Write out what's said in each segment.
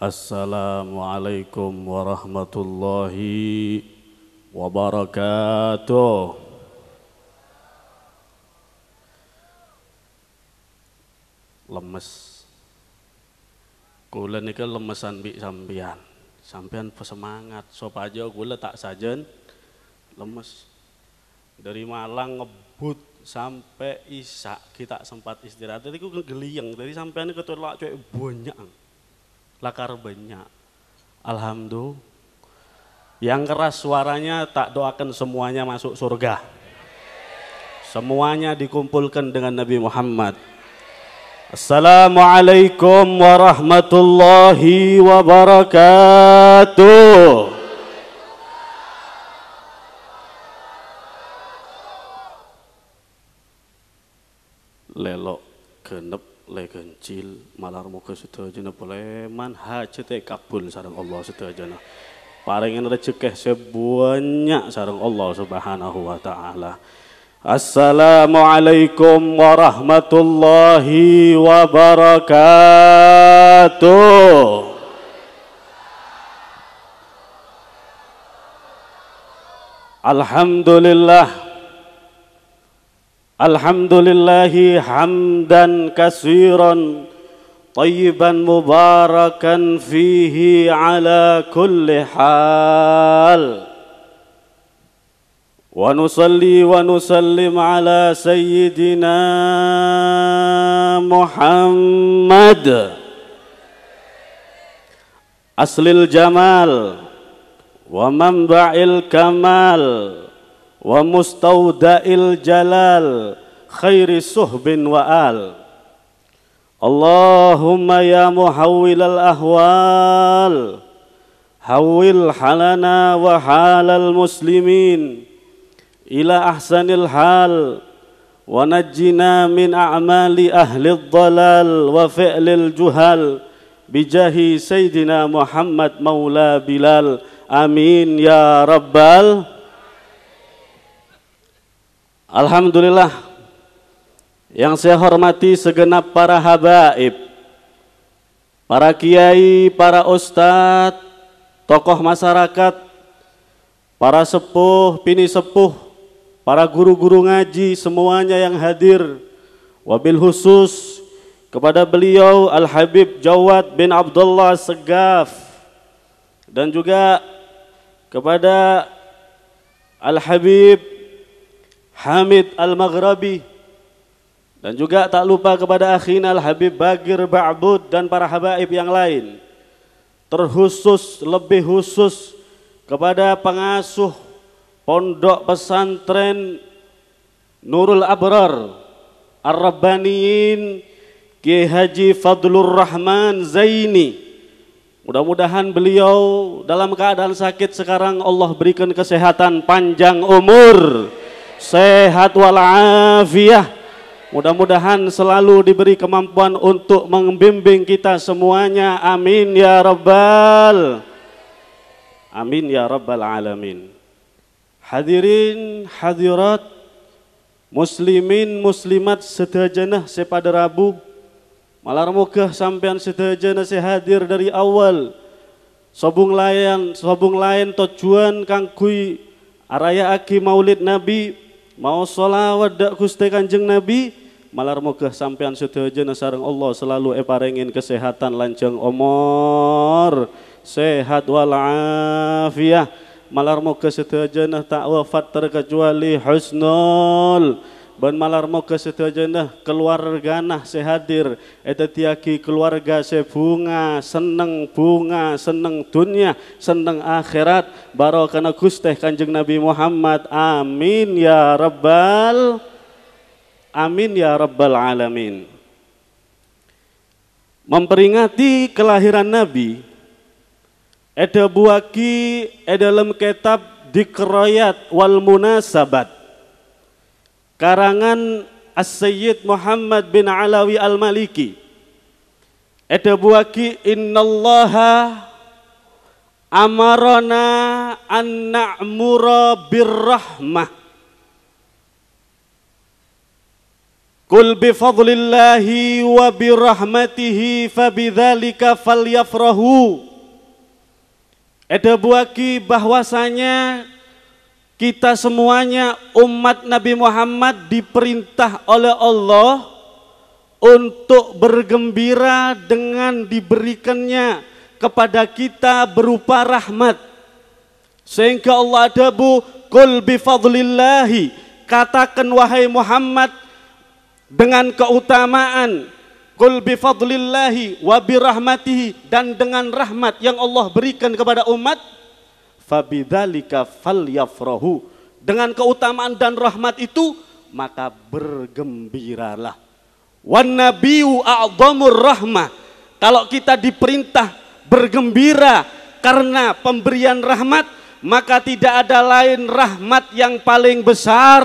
Assalamualaikum warahmatullahi wabarakatuh. Lemes. Kula nika lemesan bi sampean. Sampean pesemangat, sop aja kula tak sajen lemes. Dari Malang ngebut sampai Isak kita sempat istirahat. Tadi ku geliang, tadi sampean ketolak cewek banyak lakar banyak. Alhamdulillah. Yang keras suaranya tak doakan semuanya masuk surga. Semuanya dikumpulkan dengan Nabi Muhammad. Assalamualaikum warahmatullahi wabarakatuh. Lelok genep legencil malar muga sedayana boleh manhajat e kabul sareng Allah sedayana paringin rezekih sebanyak sareng Allah Subhanahu wa taala Assalamualaikum warahmatullahi wabarakatuh Alhamdulillah الحمد لله حمدا كثيرا طيبا مباركا فيه على كل حال ونصلي ونسلم على سيدنا محمد أصل الجمال ومنبع الكمال wa mustaudail jalal khairi suhbin wa al Allahumma ya muhawwil al ahwal hawwil halana wa halal muslimin ila ahsanil hal wa najjina min a'mali ahli dhalal wa fi'lil juhal bijahi sayyidina Muhammad maula Bilal amin ya rabbal Alhamdulillah yang saya hormati segenap para habaib, para kiai, para ustadz, tokoh masyarakat, para sepuh, pini sepuh, para guru-guru ngaji semuanya yang hadir wabil khusus kepada beliau Al Habib Jawad bin Abdullah Segaf dan juga kepada Al Habib Hamid Al-Maghrabi dan juga tak lupa kepada Akhina Al-Habib Bagir Ba'bud dan para habaib yang lain terkhusus lebih khusus kepada pengasuh pondok pesantren Nurul Abrar ar rabbaniin Ki Haji Fadlur Rahman Zaini Mudah-mudahan beliau dalam keadaan sakit sekarang Allah berikan kesehatan panjang umur sehat walafiat. Mudah-mudahan selalu diberi kemampuan untuk membimbing kita semuanya. Amin ya rabbal. Amin ya rabbal alamin. Hadirin hadirat muslimin muslimat sedajanah sepada Rabu Malar mugah sampean sedajana sehadir dari awal Sobung layan, sobung lain tujuan Kangkui araya aki maulid Nabi mau sholawat dak Gusti Kanjeng Nabi malar moga sampean sedaya sareng Allah selalu eparengin kesehatan lanjang omor sehat walafiah afiyah malar moga sedaya tak wafat terkecuali husnul ban mau ke setujenah keluarga nah sehadir eta tiaki keluarga sebunga bunga seneng bunga seneng dunia seneng akhirat baro gusteh kanjeng Nabi Muhammad amin ya rabbal amin ya rabbal alamin memperingati kelahiran Nabi ada buaki ada dalam kitab dikeroyat wal munasabat karangan As-Sayyid Muhammad bin Alawi Al-Maliki Ada buaki innallaha amarona an na'mura birrahmah Kul fadlillahi wa birahmatihi fabidhalika falyafrahu Ada buaki bahwasanya kita semuanya umat Nabi Muhammad diperintah oleh Allah untuk bergembira dengan diberikannya kepada kita berupa rahmat. Sehingga Allah ada bu, kul bifadlillahi katakan wahai Muhammad dengan keutamaan Kul bifadlillahi wabirahmatihi, dan dengan rahmat yang Allah berikan kepada umat Fabidzalika falyafrahu. Dengan keutamaan dan rahmat itu maka bergembiralah. Wan nabiyyu a'dhamur rahmah. Kalau kita diperintah bergembira karena pemberian rahmat, maka tidak ada lain rahmat yang paling besar,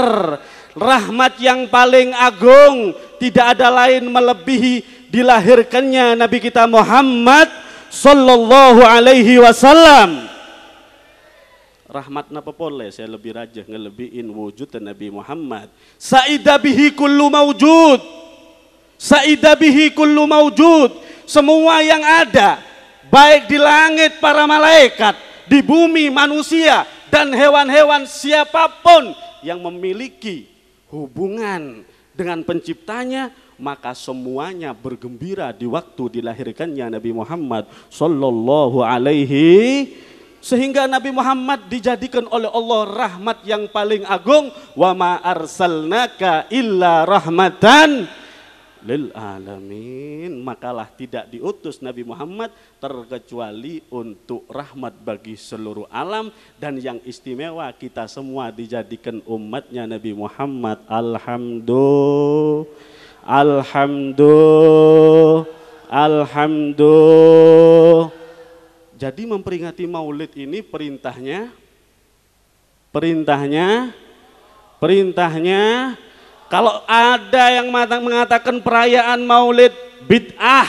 rahmat yang paling agung, tidak ada lain melebihi dilahirkannya Nabi kita Muhammad sallallahu alaihi wasallam. Rahmat Napa Pole saya lebih raja ngelebihin wujud dan Nabi Muhammad saida bihi kullu maujud saida bihi kullu maujud semua yang ada baik di langit para malaikat di bumi manusia dan hewan-hewan siapapun yang memiliki hubungan dengan penciptanya maka semuanya bergembira di waktu dilahirkannya Nabi Muhammad sallallahu alaihi sehingga Nabi Muhammad dijadikan oleh Allah rahmat yang paling agung wa ma arsalnaka illa rahmatan lil alamin makalah tidak diutus Nabi Muhammad terkecuali untuk rahmat bagi seluruh alam dan yang istimewa kita semua dijadikan umatnya Nabi Muhammad alhamdulillah alhamdulillah alhamdulillah jadi memperingati maulid ini perintahnya perintahnya perintahnya kalau ada yang mengatakan perayaan maulid bid'ah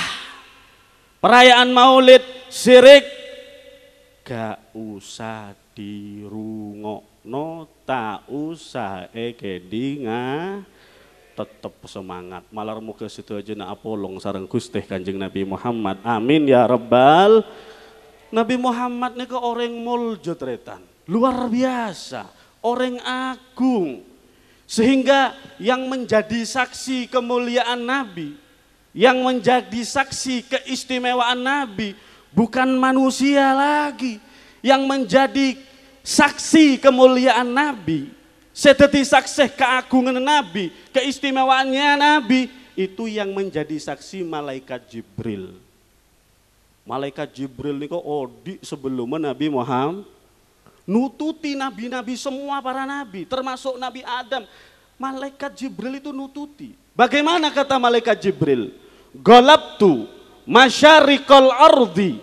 perayaan maulid syirik gak usah no tak usah ekedinga tetap semangat malar muka situ aja na apolong sarang kusteh kanjeng Nabi Muhammad amin ya Rebal. Nabi Muhammad ini ke orang muljo tretan. Luar biasa, orang agung. Sehingga yang menjadi saksi kemuliaan Nabi, yang menjadi saksi keistimewaan Nabi bukan manusia lagi. Yang menjadi saksi kemuliaan Nabi, seteti saksi keagungan Nabi, keistimewaannya Nabi, itu yang menjadi saksi malaikat Jibril malaikat Jibril niku odi sebelum Nabi Muhammad nututi nabi-nabi semua para nabi termasuk Nabi Adam malaikat Jibril itu nututi bagaimana kata malaikat Jibril golabtu masyarikal ardi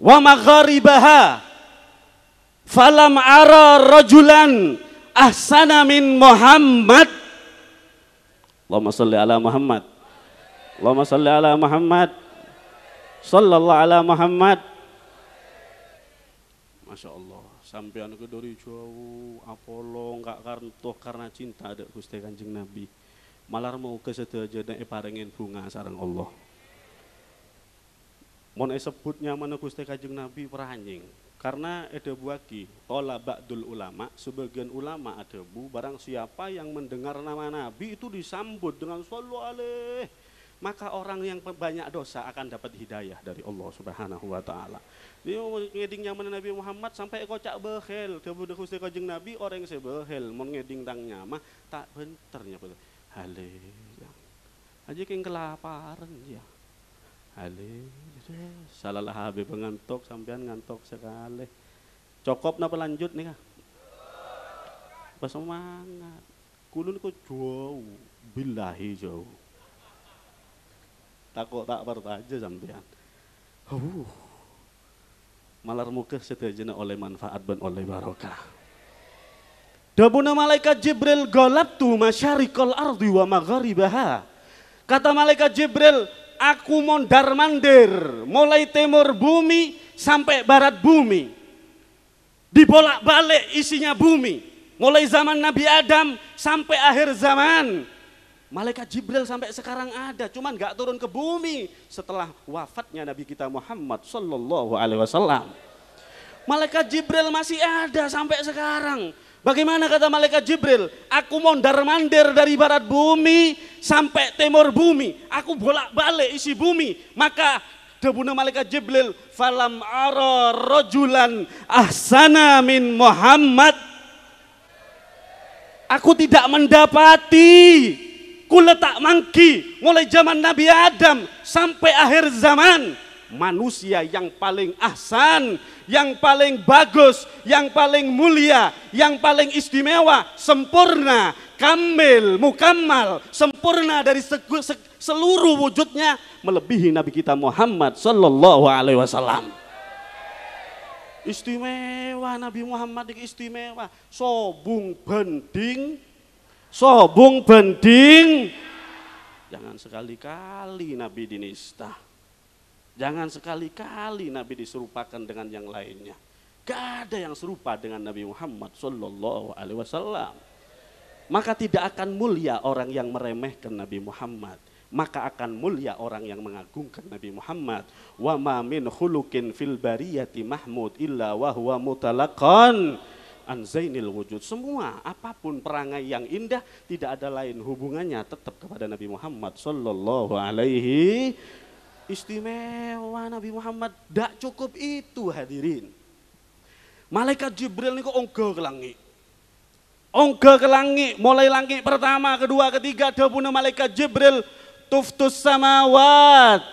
wa magharibaha falam ara rajulan ahsana min Muhammad Allahumma salli ala Muhammad Allahumma salli ala Muhammad sallallahu ala Muhammad Masya Allah sampai anakku dari jauh Apollo enggak karena karena cinta ada Gusti Kanjeng Nabi malar mau ke jadi eparengin eh, bunga sarang Allah mon eh, sebutnya mana eh, Gusti Kanjeng Nabi peranjing karena ada buagi tola ba'dul ulama sebagian ulama ada bu barang siapa yang mendengar nama Nabi itu disambut dengan sallu alaih maka orang yang banyak dosa akan dapat hidayah dari Allah Subhanahu wa taala. Dia ngeding nyaman Nabi Muhammad sampai kocak behel, kebudak Gusti Kanjeng Nabi orang yang sebehel mau ngeding tang nyama tak benternya betul. Hale. Aja king kelaparan ya. Hale. Salalah habib ngantuk sampean ngantuk sekali. Cukup napa lanjut nih kah? semangat, Kulun ku jauh, billahi jauh takut tak bertanya sampean Huh. malar muka sedajana oleh manfaat dan oleh barokah Dabuna malaikat Jibril golabtu masyarikal ardi wa magharibaha. Kata malaikat Jibril, aku mondar mandir mulai timur bumi sampai barat bumi dibolak balik isinya bumi mulai zaman Nabi Adam sampai akhir zaman Malaikat Jibril sampai sekarang ada, cuman nggak turun ke bumi setelah wafatnya Nabi kita Muhammad Shallallahu Alaihi Wasallam. Malaikat Jibril masih ada sampai sekarang. Bagaimana kata malaikat Jibril? Aku mondar mandir dari barat bumi sampai timur bumi. Aku bolak balik isi bumi. Maka debuna malaikat Jibril. Falam aror rojulan ahsana min Muhammad. Aku tidak mendapati kuletak mangki mulai zaman Nabi Adam sampai akhir zaman manusia yang paling ahsan, yang paling bagus, yang paling mulia, yang paling istimewa, sempurna, kamil, mukammal, sempurna dari seluruh wujudnya melebihi Nabi kita Muhammad sallallahu alaihi wasallam. Istimewa Nabi Muhammad istimewa, sobung bending Sobung bending. Jangan sekali-kali Nabi dinista. Jangan sekali-kali Nabi diserupakan dengan yang lainnya. Gak ada yang serupa dengan Nabi Muhammad Sallallahu Alaihi Wasallam. Maka tidak akan mulia orang yang meremehkan Nabi Muhammad maka akan mulia orang yang mengagungkan Nabi Muhammad. Wa ma min khuluqin fil bariyati mahmud illa wa huwa mutalaqan anzainil wujud. Semua apapun perangai yang indah tidak ada lain hubungannya tetap kepada Nabi Muhammad sallallahu alaihi istimewa Nabi Muhammad tidak cukup itu hadirin. Malaikat Jibril kok ongga ke langit. ongga ke langit, mulai langit pertama, kedua, ketiga, ada pun malaikat Jibril tuftus samawat.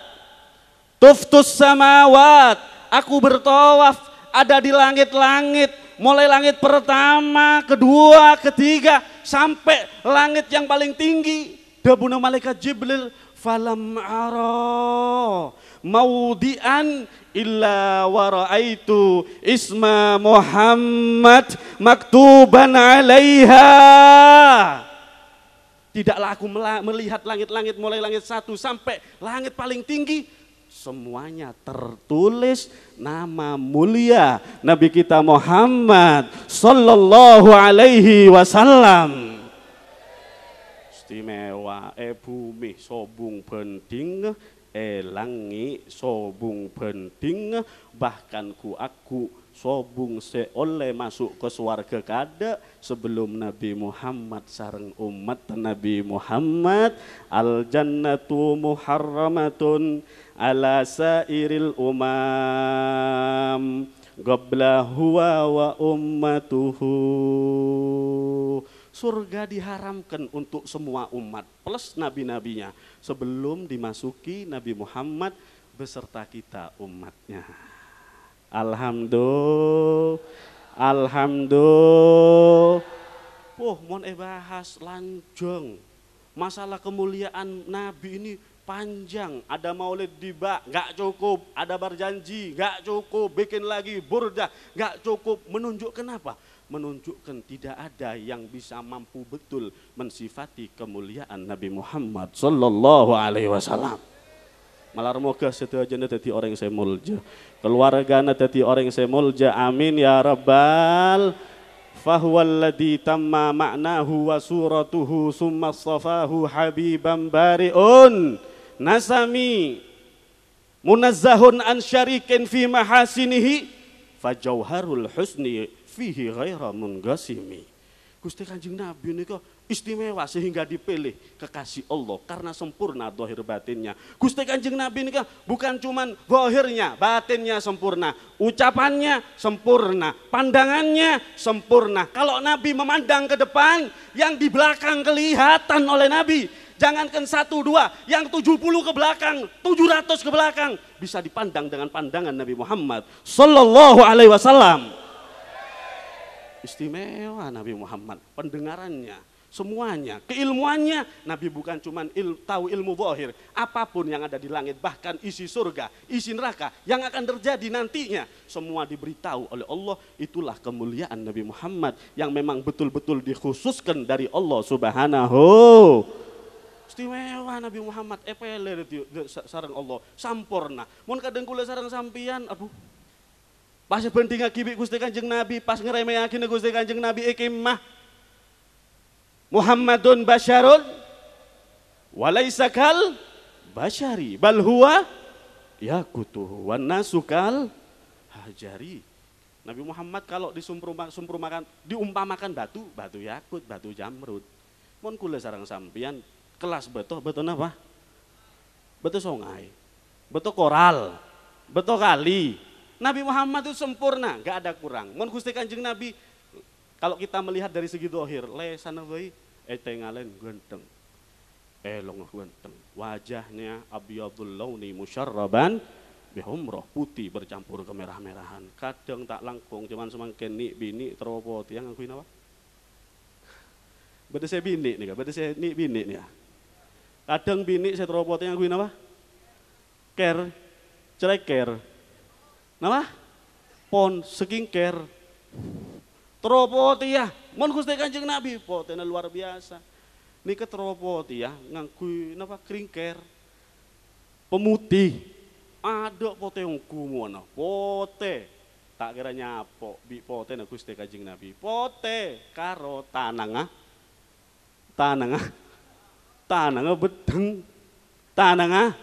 Tuftus samawat. Aku bertawaf ada di langit-langit mulai langit pertama, kedua, ketiga, sampai langit yang paling tinggi. Dabuna malaikat Jibril, falam aro maudian illa waraitu isma Muhammad maktuban alaiha. Tidaklah aku melihat langit-langit mulai langit satu sampai langit paling tinggi, semuanya tertulis nama mulia Nabi kita Muhammad Sallallahu Alaihi Wasallam. Istimewa e bumi sobung penting e eh, langi sobung penting bahkan ku aku sobung seoleh masuk ke suarga kada sebelum Nabi Muhammad sarang umat Nabi Muhammad al jannatu muharramatun ala sairil umam gobla huwa wa ummatuhu surga diharamkan untuk semua umat plus nabi-nabinya sebelum dimasuki Nabi Muhammad beserta kita umatnya Alhamdulillah Alhamdulillah Oh, mohon eh bahas lanjong masalah kemuliaan Nabi ini panjang, ada maulid diba, nggak cukup, ada berjanji, nggak cukup, bikin lagi burda, nggak cukup, menunjukkan apa? Menunjukkan tidak ada yang bisa mampu betul mensifati kemuliaan Nabi Muhammad Sallallahu Alaihi Wasallam. Malar moga aja tadi orang yang saya mulja, keluarga tadi orang yang saya mulja, amin ya rabbal fahuwalladhi tamma ma'nahu wa suratuhu summa safahu habiban bari'un nasami munazzahun an syarikin fi mahasinihi fajauharul husni fihi ghaira mungasimi Gusti Kanjeng Nabi nika istimewa sehingga dipilih kekasih Allah karena sempurna dohir batinnya. Gusti Kanjeng Nabi nika bukan cuman dohirnya, batinnya sempurna, ucapannya sempurna, pandangannya sempurna. Kalau Nabi memandang ke depan, yang di belakang kelihatan oleh Nabi, jangankan satu dua, yang tujuh puluh ke belakang, tujuh ratus ke belakang bisa dipandang dengan pandangan Nabi Muhammad sallallahu alaihi wasallam. Istimewa Nabi Muhammad pendengarannya, semuanya, keilmuannya Nabi bukan cuma il, tahu ilmu zahir, apapun yang ada di langit bahkan isi surga, isi neraka yang akan terjadi nantinya semua diberitahu oleh Allah. Itulah kemuliaan Nabi Muhammad yang memang betul-betul dikhususkan dari Allah Subhanahu istimewa Nabi Muhammad epele eh, sarang Allah sampurna mun kadang kula sarang sampian aduh pas penting kibik Gusti Kanjeng Nabi pas ngeremeyakin Gusti Kanjeng Nabi ikimah eh, Muhammadun basyarun walai sakal basyari bal huwa kutu wana sukal hajari Nabi Muhammad kalau sumprumakan diumpamakan batu, batu yakut, batu jamrut. mon kula sarang sampian kelas beto beto apa beto sungai beto koral beto kali Nabi Muhammad itu sempurna gak ada kurang mohon gusti kanjeng Nabi kalau kita melihat dari segi dohir le sana boy eh tengalen ganteng, eh long genteng wajahnya abiyadul launi musyarraban bihumroh putih bercampur kemerah-merahan kadang tak langkung cuman semangkin nik bini terobot yang ngakuin apa Betul saya bini nih betul saya nik bini nih ya? Kadang bini saya terobote yang gue apa? Care, cerai care. Nama? Pon, care. Terobote ya, mon gusti jeng Nabi, potena luar biasa. Ini keterobote ya, ngangkui nama kering care. Pemutih, ada pote yang kumono, pote tak kira nyapo bi pote na gusti kajing nabi pote karo tananga tananga beteng beteng tananga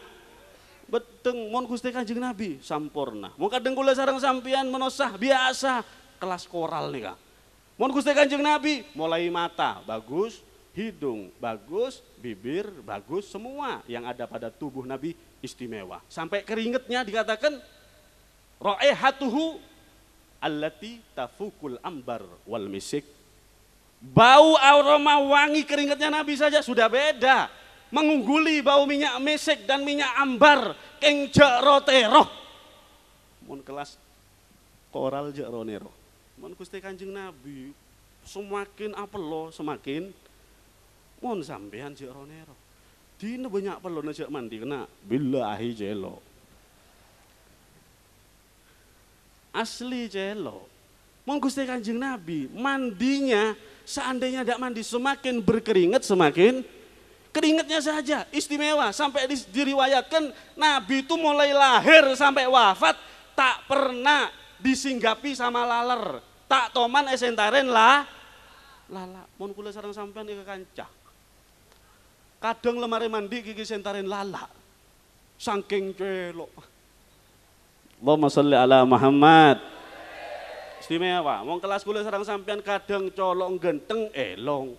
beteng mon Gusti Kanjeng Nabi sampurna mon kadeng kula sarang sampean menosah biasa kelas koral nih kak mon Gusti Kanjeng Nabi mulai mata bagus hidung bagus bibir bagus semua yang ada pada tubuh Nabi istimewa sampai keringetnya dikatakan hatuhu allati tafukul ambar wal misik Bau aroma wangi keringatnya Nabi saja sudah beda. Mengungguli bau minyak mesek dan minyak ambar. Keng roteroh. Mun kelas koral jak nero. Mun kusti Kanjeng Nabi semakin lo semakin mun sampean jak nero. Dina banyak lo najak mandi kena billahi jelo. Asli jelo. Mun kusti Kanjeng Nabi mandinya Seandainya tidak mandi, semakin berkeringat semakin keringatnya saja istimewa sampai diriwayatkan Nabi itu mulai lahir sampai wafat tak pernah disinggapi sama laler tak toman esentaren lah lala mon kula sarang sampean ke kancah kadang lemari mandi gigi sentaren lala saking celok Allahumma salli ala Muhammad istimewa. Wong kelas kuliah sarang sampean kadang colong genteng elong.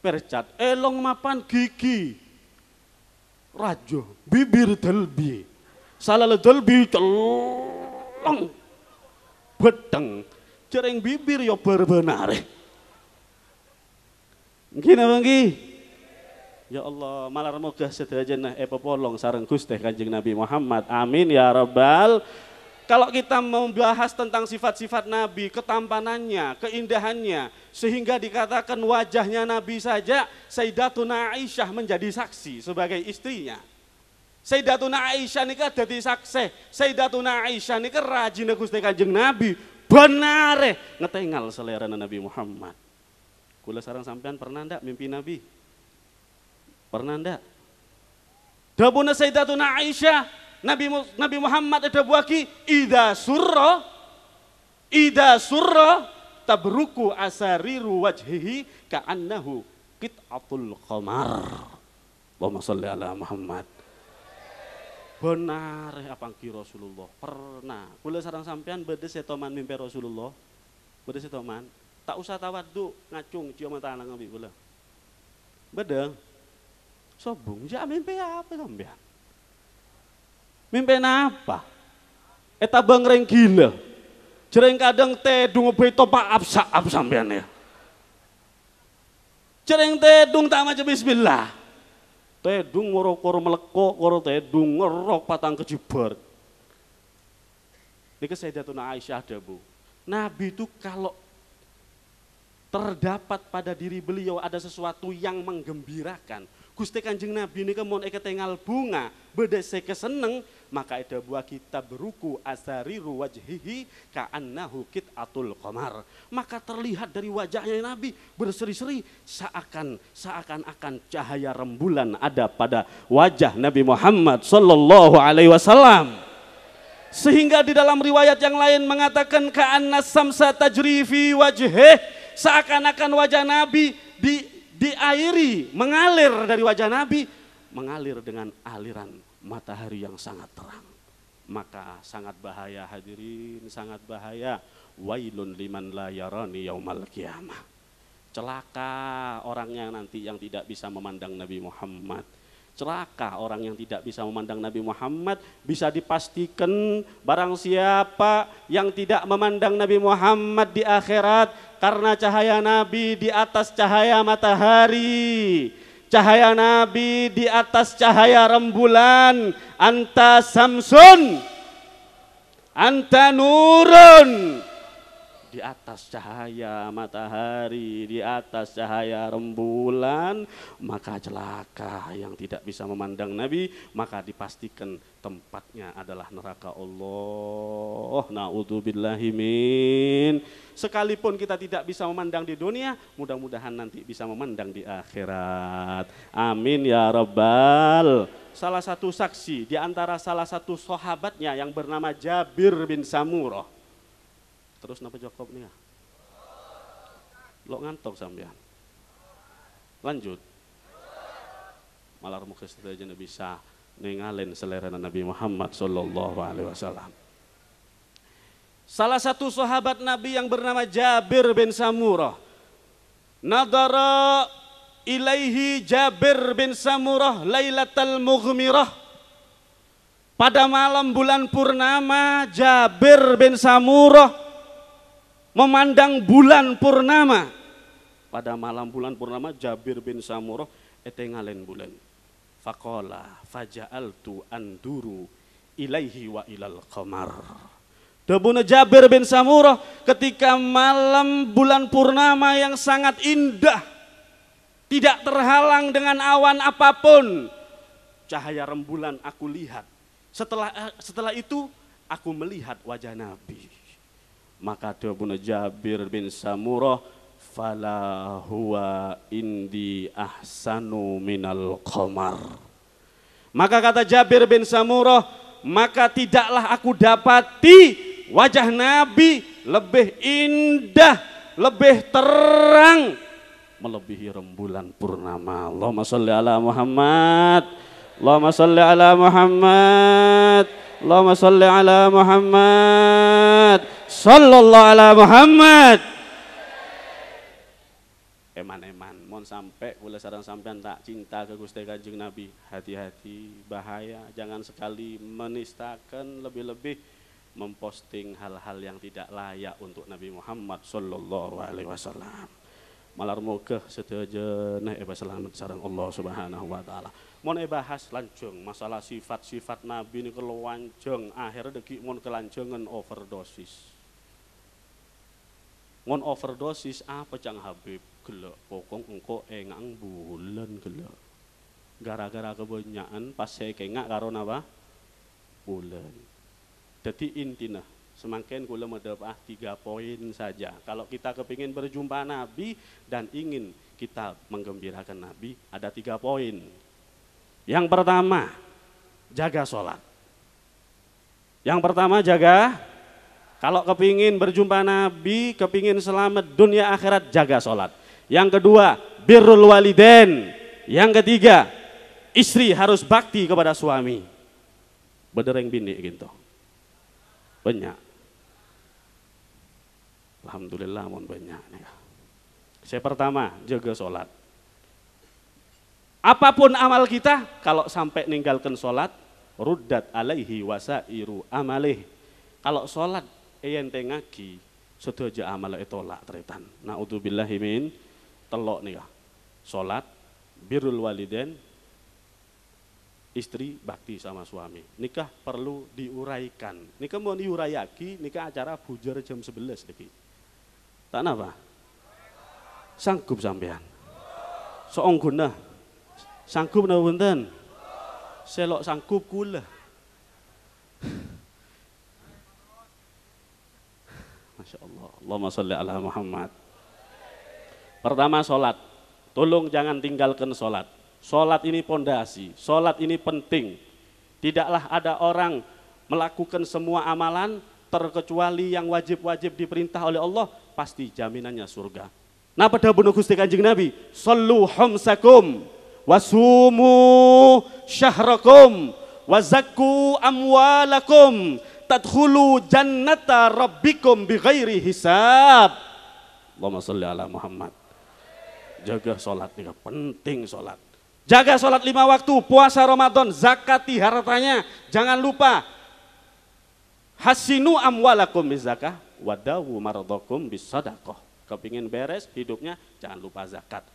Percat elong mapan gigi. Rajo bibir delbi. Salah delbi colong. Bedeng. Jereng bibir ya berbenar. Gini bangki? Ya Allah, malar moga sederajana eh pepolong sarang Gusti Kanjeng Nabi Muhammad. Amin ya rabbal kalau kita membahas tentang sifat-sifat Nabi, ketampanannya, keindahannya, sehingga dikatakan wajahnya Nabi saja, Sayyidatuna Aisyah menjadi saksi sebagai istrinya. Sayyidatuna Aisyah ini kan jadi saksi, Sayyidatuna Aisyah ini kan rajin Gusti Kanjeng Nabi, benar ngetengal selera Nabi Muhammad. Kula sarang sampean pernah ndak mimpi Nabi? Pernah ndak? Dabuna Sayyidatuna Aisyah Nabi Nabi Muhammad ada buaki ida surah ida surah tabruku asariru wajhihi ka'annahu qit'atul qamar. Allahumma sholli ala Muhammad. Benar eh, apa apangki Rasulullah. Pernah. Kula sarang sampean bede setoman mimpi Rasulullah. Bede setoman. Tak usah tawadu ngacung cium tangan nabi kula. Bede. Sobung, jangan mimpi apa sampean? Mimpin apa eta reng gila jereng kadang teh dungu beto pak absa absa sampean ya jereng teh dung tak macam bismillah teh dung ngorok koro meleko koro teh dung ngorok patang kejibar ini kesehdatuna Aisyah ada bu Nabi itu kalau terdapat pada diri beliau ada sesuatu yang menggembirakan Gusti Kanjeng Nabi ini kemon eke tengal bunga beda saya keseneng, maka ada buah kita beruku asari wajhihi ka'annahu hukit atul komar. Maka terlihat dari wajahnya Nabi berseri-seri seakan seakan akan cahaya rembulan ada pada wajah Nabi Muhammad sallallahu alaihi wasallam. Sehingga di dalam riwayat yang lain mengatakan ka'anna samsa tajri fi wajhih seakan-akan wajah Nabi di diairi, mengalir dari wajah Nabi, mengalir dengan aliran matahari yang sangat terang. Maka sangat bahaya hadirin, sangat bahaya. Wailun liman la yarani yaumal qiyamah. Celaka orangnya nanti yang tidak bisa memandang Nabi Muhammad Celaka orang yang tidak bisa memandang Nabi Muhammad bisa dipastikan barang siapa yang tidak memandang Nabi Muhammad di akhirat karena cahaya Nabi di atas cahaya matahari. Cahaya Nabi di atas cahaya rembulan. Anta samsun. Anta nurun di atas cahaya matahari, di atas cahaya rembulan, maka celaka yang tidak bisa memandang Nabi, maka dipastikan tempatnya adalah neraka Allah. Na'udzubillahimin. Sekalipun kita tidak bisa memandang di dunia, mudah-mudahan nanti bisa memandang di akhirat. Amin ya Rabbal salah satu saksi di antara salah satu sahabatnya yang bernama Jabir bin Samurah terus napa Jakob nih ya, Lo ngantok sampean. Lanjut. Malah muka aja bisa ningalin selera Nabi Muhammad Sallallahu Alaihi Wasallam. Salah satu sahabat Nabi yang bernama Jabir bin Samurah. Nadara ilaihi Jabir bin Samurah Lailatul Mughmirah. Pada malam bulan purnama Jabir bin Samurah memandang bulan purnama. Pada malam bulan purnama Jabir bin Samurah etengalen bulan. Fakola faja'altu anduru ilaihi wa ilal qamar. Debuna Jabir bin Samurah ketika malam bulan purnama yang sangat indah tidak terhalang dengan awan apapun cahaya rembulan aku lihat setelah setelah itu aku melihat wajah Nabi maka pun Jabir bin Samurah fala huwa indi ahsanu minal qamar maka kata Jabir bin Samurah maka tidaklah aku dapati wajah Nabi lebih indah lebih terang melebihi rembulan purnama Allahumma sholli ala Muhammad Allahumma sholli ala Muhammad Allahumma sholli ala Muhammad Muhammad sallallahu ala Muhammad eman-eman mohon sampai kula sarang sampean tak cinta ke Gusti Kanjeng Nabi hati-hati bahaya jangan sekali menistakan lebih-lebih memposting hal-hal yang tidak layak untuk Nabi Muhammad sallallahu alaihi wasallam malar moga sedaja nah eh, selamat sarang Allah subhanahu wa taala Mon e bahas lanjung masalah sifat-sifat nabi ini kelanjung akhirnya degi mon kelanjungan overdosis. Mon overdosis apa cang Habib gelok pokong engko engang bulan gelok Gara-gara kebanyakan pas saya kengak karo apa? Bulan. Jadi intinya Semakin gula mendapat ah, tiga poin saja. Kalau kita kepingin berjumpa Nabi dan ingin kita menggembirakan Nabi, ada tiga poin yang pertama, jaga sholat. Yang pertama jaga, kalau kepingin berjumpa Nabi, kepingin selamat dunia akhirat, jaga sholat. Yang kedua, birrul waliden. Yang ketiga, istri harus bakti kepada suami. Bedereng bini gitu. Banyak. Alhamdulillah mohon banyak. Saya pertama, jaga sholat. Apapun amal kita, kalau sampai ninggalkan sholat, rudat alaihi wasa iru amalih. Kalau sholat, ente ngagi, sudah aja amal e tolak teretan. Na'udzubillahi min telok nih ya. Sholat, birul waliden, istri bakti sama suami. Nikah perlu diuraikan. Nikah mau diurayaki, nikah acara bujur jam 11 lagi. Tak apa? Sanggup sampean. Seongguna. So Sanggup napa wonten? Selok sanggup kula. Masya Allah. Allahumma sholli ala Muhammad. Pertama sholat. Tolong jangan tinggalkan sholat. Sholat ini pondasi, sholat ini penting. Tidaklah ada orang melakukan semua amalan terkecuali yang wajib-wajib diperintah oleh Allah, pasti jaminannya surga. Napa dah bunuh Gusti Kanjeng Nabi? Sallu homsakum wasumu syahrakum wazakku amwalakum tadkhulu jannata rabbikum bighairi hisab Allahumma salli ala Muhammad jaga sholat ini penting sholat jaga sholat lima waktu puasa Ramadan zakati hartanya jangan lupa hasinu amwalakum bizakah wadawu maradakum bisadaqah kepingin beres hidupnya jangan lupa zakat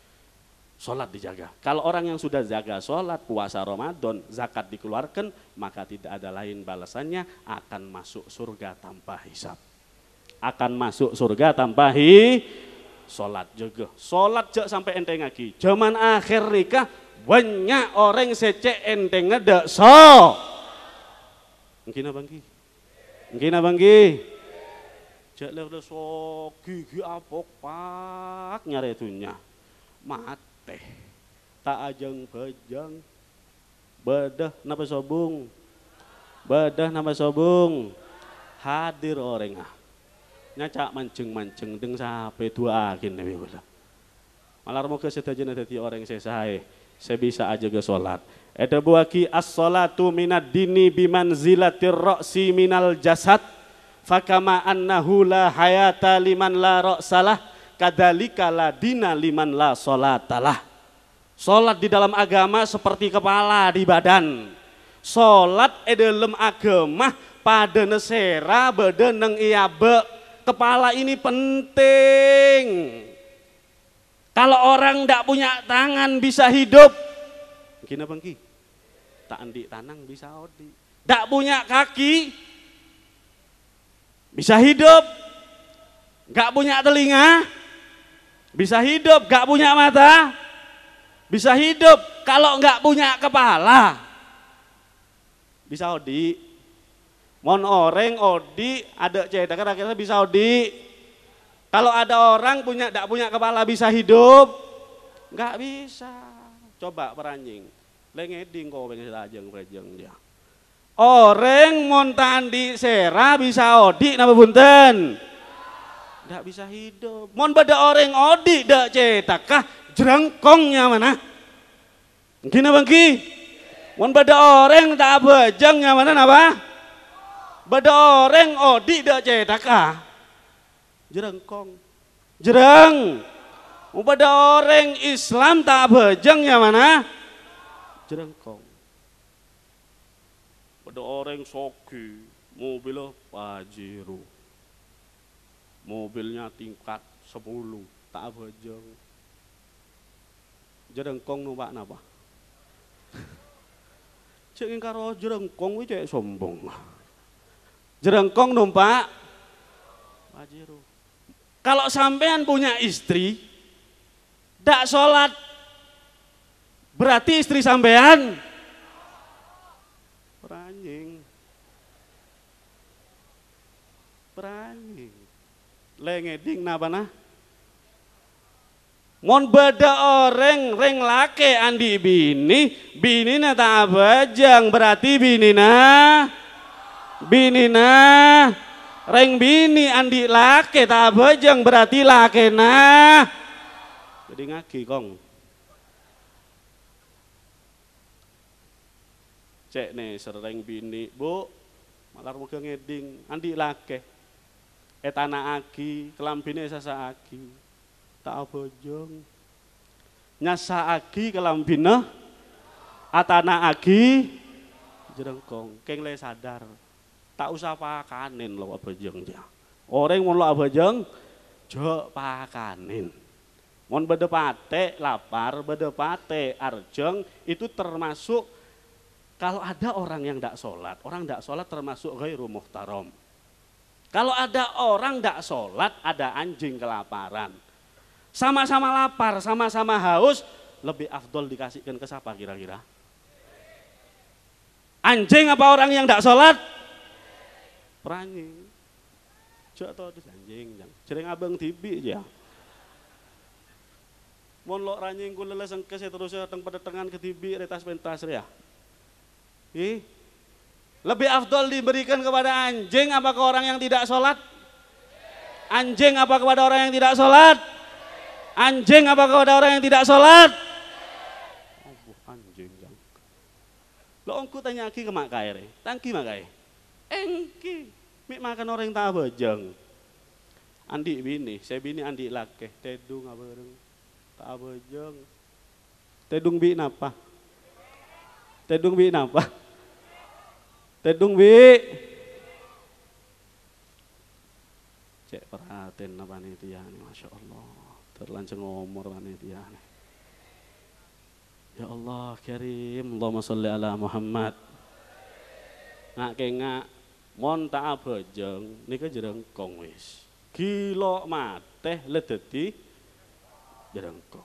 Sholat dijaga. Kalau orang yang sudah jaga sholat, puasa Ramadan, zakat dikeluarkan, maka tidak ada lain balasannya akan masuk surga tanpa hisap. Akan masuk surga tanpa hi, sholat juga. Sholat jek sampai enteng lagi. Zaman akhir nikah, banyak orang secek enteng ngedek so. Mungkin abang lagi? Mungkin abang lagi? Jek lewat so gigi apok pak nyari tunya, Mat teh tak ajeng bejeng bedah napa sobung bedah napa sobung hadir orang ah. nyaca mancing mancing deng sampai dua akin nabi ulah malar mau kesetajen ada ti orang saya saya saya bisa aja ke sholat ada buaki as sholatu minad dini biman zilatir roksi minal jasad fakama annahu la hayata liman la roksalah Kadalika ladina liman la solatalah. Solat di dalam agama seperti kepala di badan. Solat di dalam agama pada nesera bedeneng iabe. Kepala ini penting. Kalau orang tidak punya tangan bisa hidup. Gini apa Tak andi tanang bisa odi. Tidak punya kaki bisa hidup. Tidak punya telinga bisa hidup gak punya mata? Bisa hidup kalau gak punya kepala? Bisa odi. Mon oreng odi ada cedak akhirnya bisa odi. Kalau ada orang punya gak punya kepala bisa hidup? Gak bisa. Coba peranjing. Lengeding kau pengen ajeng prejeng dia. Ya. montan mon tandi sera bisa odi nama bunten? Tidak bisa hidup. Mohon pada orang odi tidak cetakah jerangkongnya mana? Gina bangki. Mohon pada orang tak abejangnya mana apa? Pada orang odi tidak cetakah jerangkong. Jerang. Mohon pada orang Islam tak abejangnya mana? Jerangkong. Pada orang soki mobil pajero mobilnya tingkat 10 tak bejeng jerengkong numpak pak napa cek karo jerengkong kuwi cek sombong jerengkong numpak pajero kalau sampean punya istri dak sholat berarti istri sampean lengeding napa nah Mon beda orang reng lake andi bini, bini na tak abajang berarti bini na, bini na, reng bini andi lake tak abajang berarti lake na. Jadi ngaki kong. Cek nih sereng bini bu, malar muka ngeding andi lake etana eh, agi kelambine sasa agi tak bojong nyasa agi kelambine atana ah, agi jerengkong keng le sadar tak usah pakanin lo abojong dia. orang mau lo abajeng jo pakanin mon pate, lapar pate, arjeng itu termasuk kalau ada orang yang tidak sholat, orang tidak sholat termasuk gairu muhtarom. Kalau ada orang tidak sholat, ada anjing kelaparan. Sama-sama lapar, sama-sama haus, lebih afdol dikasihkan ke siapa kira-kira? Anjing apa orang yang tidak sholat? Perangi. Jok tau anjing, sering abang tibi ya. Mon lo ranying kulele sengkes ya terus ya, teng pada ke ketibi retas pentas ya. Ih, lebih afdol diberikan kepada anjing apa ke orang yang tidak sholat? Anjing apa kepada orang yang tidak sholat? Anjing apa kepada orang yang tidak sholat? Oh, anjing yang. Lo engku tanya lagi ke makai, tangki makai. Engki, mik makan orang yang tak bejeng. Andi bini, saya bini Andi lake, tedung apa tak bejeng. Tedung bini apa? Tedung bini apa? Tedung bi. Cek perhatiin apa nih dia masya Allah. Terlanjur umur kan nih dia Ya Allah kirim, Allahumma sholli ala Muhammad. Nak kengak, mon tak abojeng, nika jerengkong wis. Gila mateh ledeti Tengah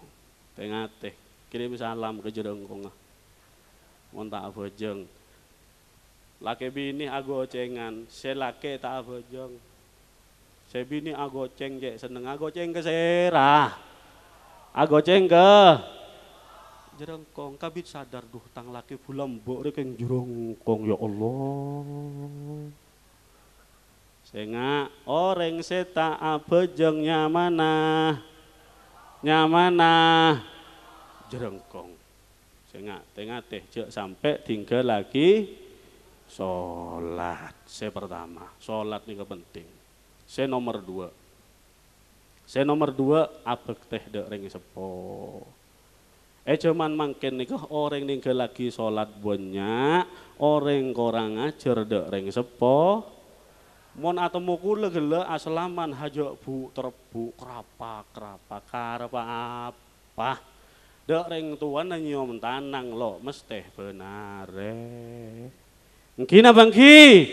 Tengate kirim salam ke konga, ah. Mon tak jeng? Laki bini ago cengan, se laki tak abojong. Se bini ago ceng je seneng ago ceng ke serah. Ago ceng ke jerengkong kabit sadar duh tang laki pulam mbok rek yang jerengkong ya Allah. Senga orang seta jeng nyamana nyamana jerengkong. Senga tengah teh jek sampai tinggal lagi Sholat, saya pertama. Sholat ini kepenting. Saya nomor dua. Saya nomor dua, abek teh dek ring sepo. Eh cuman nih nikah orang nih lagi sholat banyak, orang korang ajar dek ring sepo. Mon atau mukul legele asalaman hajok bu terbu kerapa kerapa karapa apa. Dek ring tuan nyiom tanang lo mesteh benar. Eh. Mungkin abang Ki?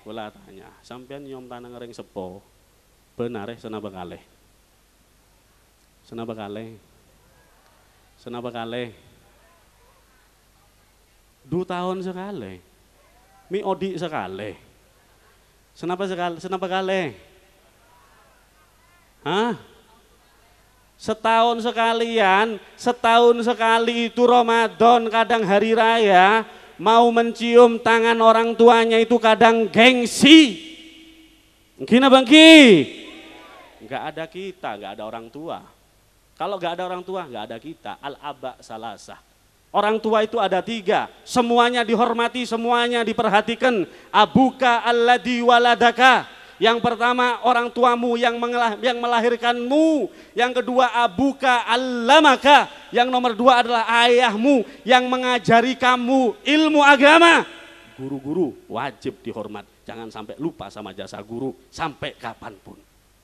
Kula tanya, sampean nyom tanah ngering sepo. Benar eh senapa kalih? Senapa kalih? Senapa kalih? Dua tahun sekali. Mi odi sekali. Senapa sekali? Senapa kalih? Hah? Setahun sekalian, setahun sekali itu Ramadan, kadang hari raya, mau mencium tangan orang tuanya itu kadang gengsi. Gina bangki, nggak ada kita, nggak ada orang tua. Kalau nggak ada orang tua, nggak ada kita. Al aba salasa. Orang tua itu ada tiga, semuanya dihormati, semuanya diperhatikan. Abuka alladhi waladaka. Yang pertama orang tuamu yang mengelah, yang melahirkanmu. Yang kedua abuka allamaka. Yang nomor dua adalah ayahmu yang mengajari kamu ilmu agama. Guru-guru wajib dihormat. Jangan sampai lupa sama jasa guru sampai kapanpun.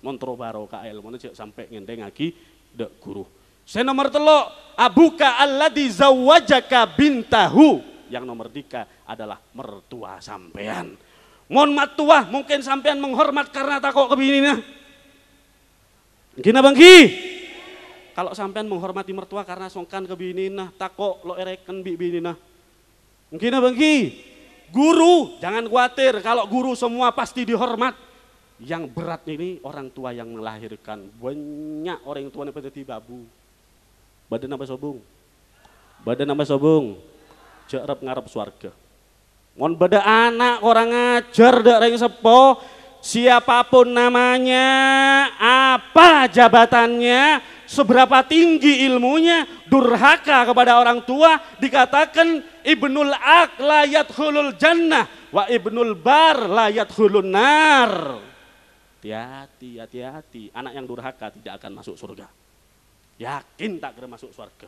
Montro barokah ilmu sampai ngendeng lagi dek guru. Saya nomor telok, abuka Allah di zawajaka bintahu. Yang nomor tiga adalah mertua sampean. Mohon matuah mungkin sampean menghormat karena takok kebininya. Gina bangki. Kalau sampean menghormati mertua karena songkan kebinina, takok lo ereken bi binina. Gina bangki. Guru, jangan khawatir kalau guru semua pasti dihormat. Yang berat ini orang tua yang melahirkan. Banyak orang tua yang pedeti babu. Badan apa sobung? Badan apa sobung? Jarap ngarap suarga. Mau beda anak orang ngajar dak ring sepo siapapun namanya, apa jabatannya, seberapa tinggi ilmunya, durhaka kepada orang tua, dikatakan ibnul ak layat hulul jannah, wa ibnul bar layat hulun nar. Hati-hati, hati-hati, anak yang durhaka tidak akan masuk surga. Yakin tak kira masuk surga.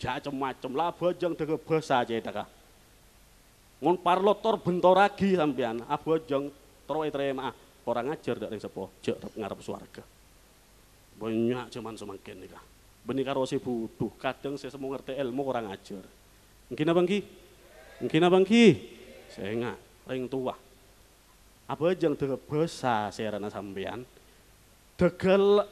Jangan macam-macam lah, bojong dengan bahasa aja dah Ngon parlotor bentoragi sampean, abu jeng troe trema. Ah, orang ngajar dak ring sepo, jek ngarep suarga. Banyak cuman semangkin nih Benih karo si butuh, kadang saya semua ngerti ilmu orang ngajar. Mungkin abang ki? Mungkin abang ki? Saya enggak, ring tua. Apa aja yang besar saya rana sampean? Degel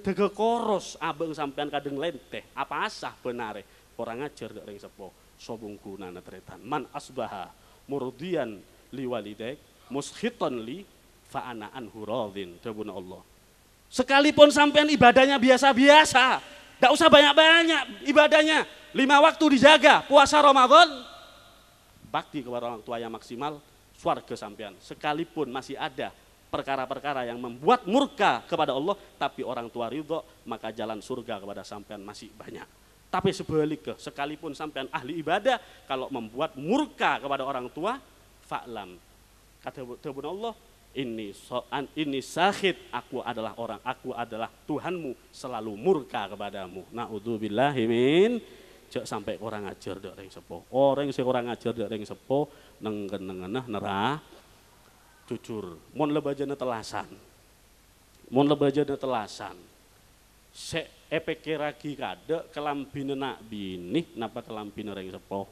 degel koros abang sampean kadang lenteh apa asah benare orang ngajar dari sepo sobungku nana man asbaha murdian li walidek muskhiton li fa'ana anhu radhin Allah sekalipun sampean ibadahnya biasa-biasa tidak usah banyak-banyak ibadahnya lima waktu dijaga puasa Ramadan bakti kepada orang tua yang maksimal suarga sampean sekalipun masih ada perkara-perkara yang membuat murka kepada Allah tapi orang tua ridho maka jalan surga kepada sampean masih banyak tapi sebaliknya, sekalipun sampean ahli ibadah, kalau membuat murka kepada orang tua, faklam Kata Tuhan Allah, ini soan ini sahid aku adalah orang aku adalah Tuhanmu selalu murka kepadamu Naudzubillahimin. min sampai orang ajar dok yang sepo orang sing orang ajar dok yang sepo neng nengenah nerah cucur. mon lebajana telasan mon lebajana telasan se epeke eh, ragi kade kelampine nak bini napa kelampine reng sepo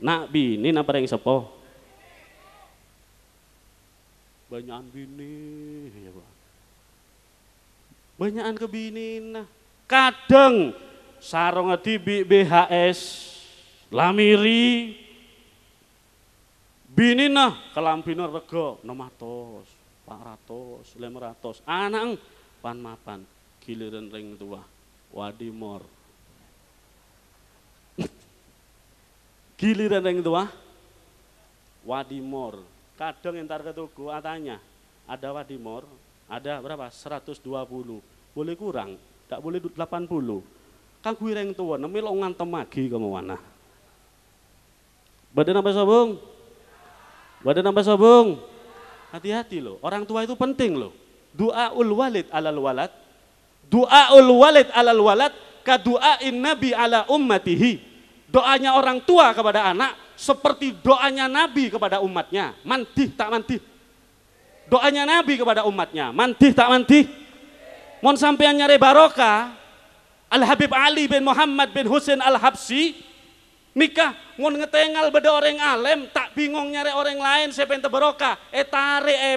nak bini napa reng sepo Banyak bini ya bang ke bini nah kadang sarong tibi BHS lamiri bini nah kelampine rego 600 400 500 anang pan mapan giliran ring tua wadimor giliran ring tua wadimor kadang entar tugu atanya ada wadimor ada berapa 120 boleh kurang tak boleh 80 kan gue ring tua nemi lo ngantem lagi kamu mana badan apa sobung badan apa sobung hati-hati loh orang tua itu penting loh doa ul walid alal walad Du'aul walid alal walad kadu'ain nabi ala ummatihi. Doanya orang tua kepada anak seperti doanya nabi kepada umatnya. Mantih tak mantih. Doanya nabi kepada umatnya. Mantih tak mantih. Mon sampean nyari barokah. Al Habib Ali bin Muhammad bin Husain Al Habsi nikah mon ngetengal beda orang alem tak bingung nyari orang lain siapa yang Etare eh tarik eh,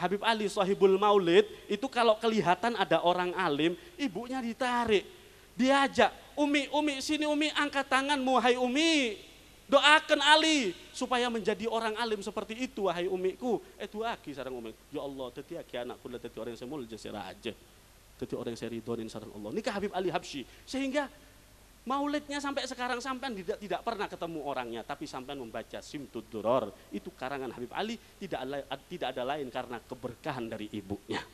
Habib Ali Sohibul Maulid itu kalau kelihatan ada orang alim, ibunya ditarik. Diajak, Umi, Umi, sini Umi, angkat tanganmu, hai Umi. Doakan Ali supaya menjadi orang alim seperti itu, wahai umiku. Eh aki sarang umi. Ya Allah, teti lagi anakku lah teti orang yang saya mulai, saya raja. Teti orang yang saya ridhonin sarang Allah. Nikah Habib Ali Habsyi. Sehingga Maulidnya sampai sekarang sampean tidak tidak pernah ketemu orangnya, tapi sampean membaca Simtud Duror itu karangan Habib Ali tidak tidak ada lain karena keberkahan dari ibunya.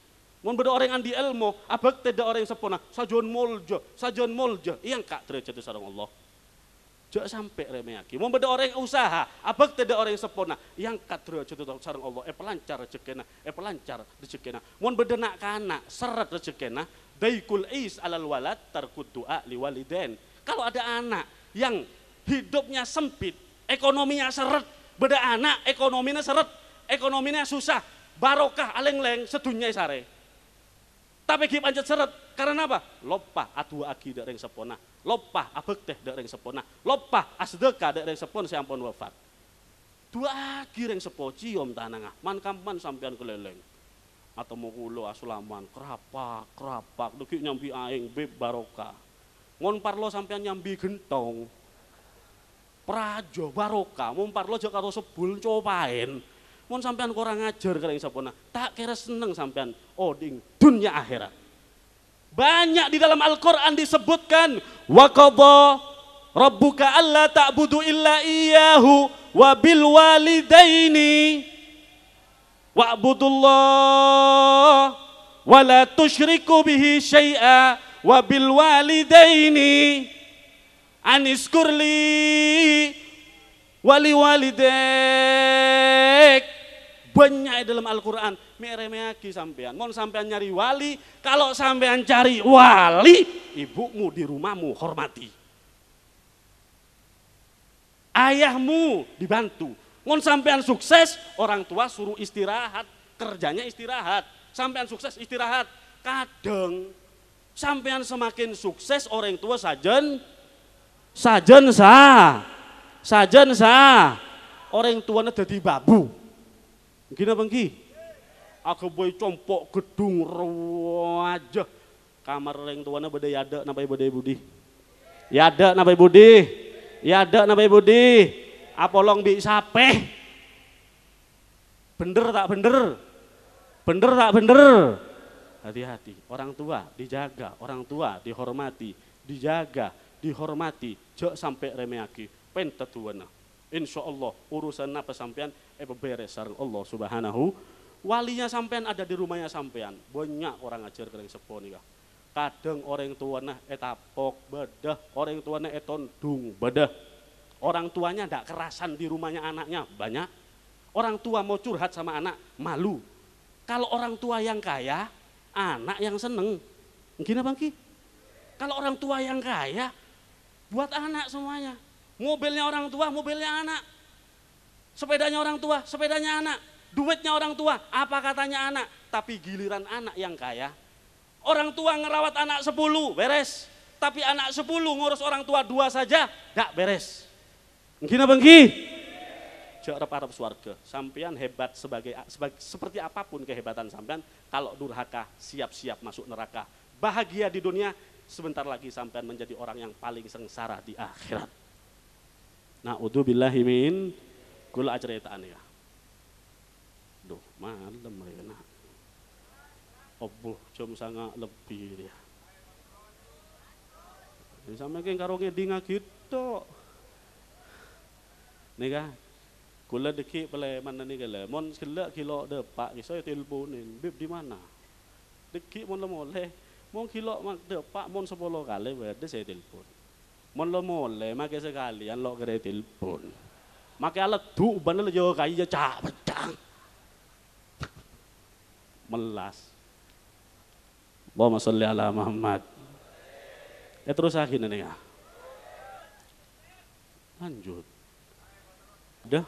Mun berdoa orang andi ilmu, abak tidak orang sepona, sajon moljo, sajon moljo, iya yang kak terjadi sarung Allah. Jauh sampai remeyaki. Mau berdoa orang usaha, abak tidak orang sepona, yang kak iya derajat sarung Allah, eh pelancar rezekina, eh pelancar rezekina. Mau beda nak kana, seret rezekina, daikul is alal walad tarkud doa liwaliden kalau ada anak yang hidupnya sempit, ekonominya seret, beda anak ekonominya seret, ekonominya susah, barokah aleng-leng sedunia sare. Tapi ki anjat seret, karena apa? Lopa atua aki dari yang sepona, lopa abek teh dari yang sepona, lopa asdeka dari yang sepon sampun wafat. Dua aki yang sepoci om tanangah, man kampan sampean keleleng. Atau mau kulo asulaman, kerapak, kerapak, dekik nyambi aing, beb barokah. Mon parlo sampean nyambi gentong. Prajo baroka, mon parlo jek karo sebul copain. Mon sampean kurang ajar kering sapona, tak kira seneng sampean oding oh, dunia akhirat. Banyak di dalam Al-Qur'an disebutkan wa qadha rabbuka alla ta'budu illa iyyahu wa bil walidaini wa'budullah wa la tusyriku bihi syai'a wabil walidaini aniskurli wali walidek banyak dalam Al-Quran meremehaki sampean mohon sampean nyari wali kalau sampean cari wali ibumu di rumahmu hormati ayahmu dibantu mohon sampean sukses orang tua suruh istirahat kerjanya istirahat sampean sukses istirahat kadang Sampean semakin sukses orang tua sajen sajen sah sajen sah orang tua tuanya jadi babu gini apa aku boy compok gedung aja kamar orang tuanya beda yada napa beda budi yada ya napa budi yada ya napa budi apolong bi sape bener tak bener bener tak bener hati-hati. Orang tua dijaga, orang tua dihormati, dijaga, dihormati, jok sampai remeaki, pentetuana. Insya Allah urusan apa sampean eh beres sarang Allah subhanahu walinya sampean ada di rumahnya sampean banyak orang ajar kering sepon ya kadang orang tuana etapok eh, bedah orang tuana etondung eh, bedah orang tuanya ndak kerasan di rumahnya anaknya banyak orang tua mau curhat sama anak malu kalau orang tua yang kaya anak yang seneng. Mungkin apa Ki, kalau orang tua yang kaya, buat anak semuanya. Mobilnya orang tua, mobilnya anak. Sepedanya orang tua, sepedanya anak. Duitnya orang tua, apa katanya anak. Tapi giliran anak yang kaya. Orang tua ngerawat anak sepuluh beres. Tapi anak sepuluh ngurus orang tua dua saja, gak beres. Mungkin apa Ki, arep-arep swarga. Sampean hebat sebagai, sebagai seperti apapun kehebatan sampean kalau durhaka siap-siap masuk neraka. Bahagia di dunia sebentar lagi sampean menjadi orang yang paling sengsara di akhirat. Nah, udzubillahi min kula aceritaan ya. Duh, malam ya. Obuh jom sangat lebih ya. Sama kayak karo ngedi gitu. Nih kan? Kula deki pele mana ni gele. Mon kelak kilo de pak saya telepon ni. Bib di mana? Deki mon lemo le. Mon kilo mak pak mon sepuluh kali berde saya telepon. Mon lemo le sekali an lo kere telepon. Makai alat tuh bener jo kaya cah pedang. Melas. Allahumma sholli ala Muhammad. Ya terus akhirnya nih ya. Lanjut. Udah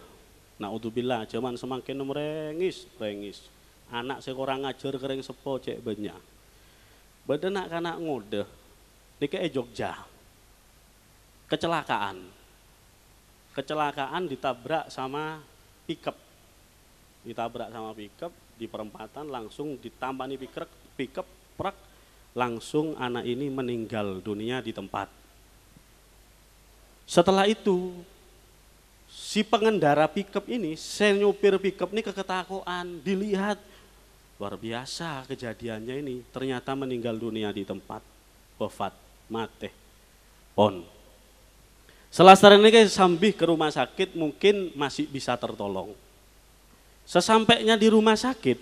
nah Naudzubillah, zaman semakin merengis, rengis. Anak saya kurang ngajar kering sepo cek banyak. Badan nak kena ngode, DKI e Jogja. Kecelakaan. Kecelakaan ditabrak sama pickup. Ditabrak sama pickup di perempatan langsung ditampani pickup, pickup prak langsung anak ini meninggal dunia di tempat. Setelah itu si pengendara pickup ini, senyupir pickup ini keketakuan, dilihat luar biasa kejadiannya ini. Ternyata meninggal dunia di tempat wafat mati pon. Selasar ini kayak sambih ke rumah sakit mungkin masih bisa tertolong. Sesampainya di rumah sakit,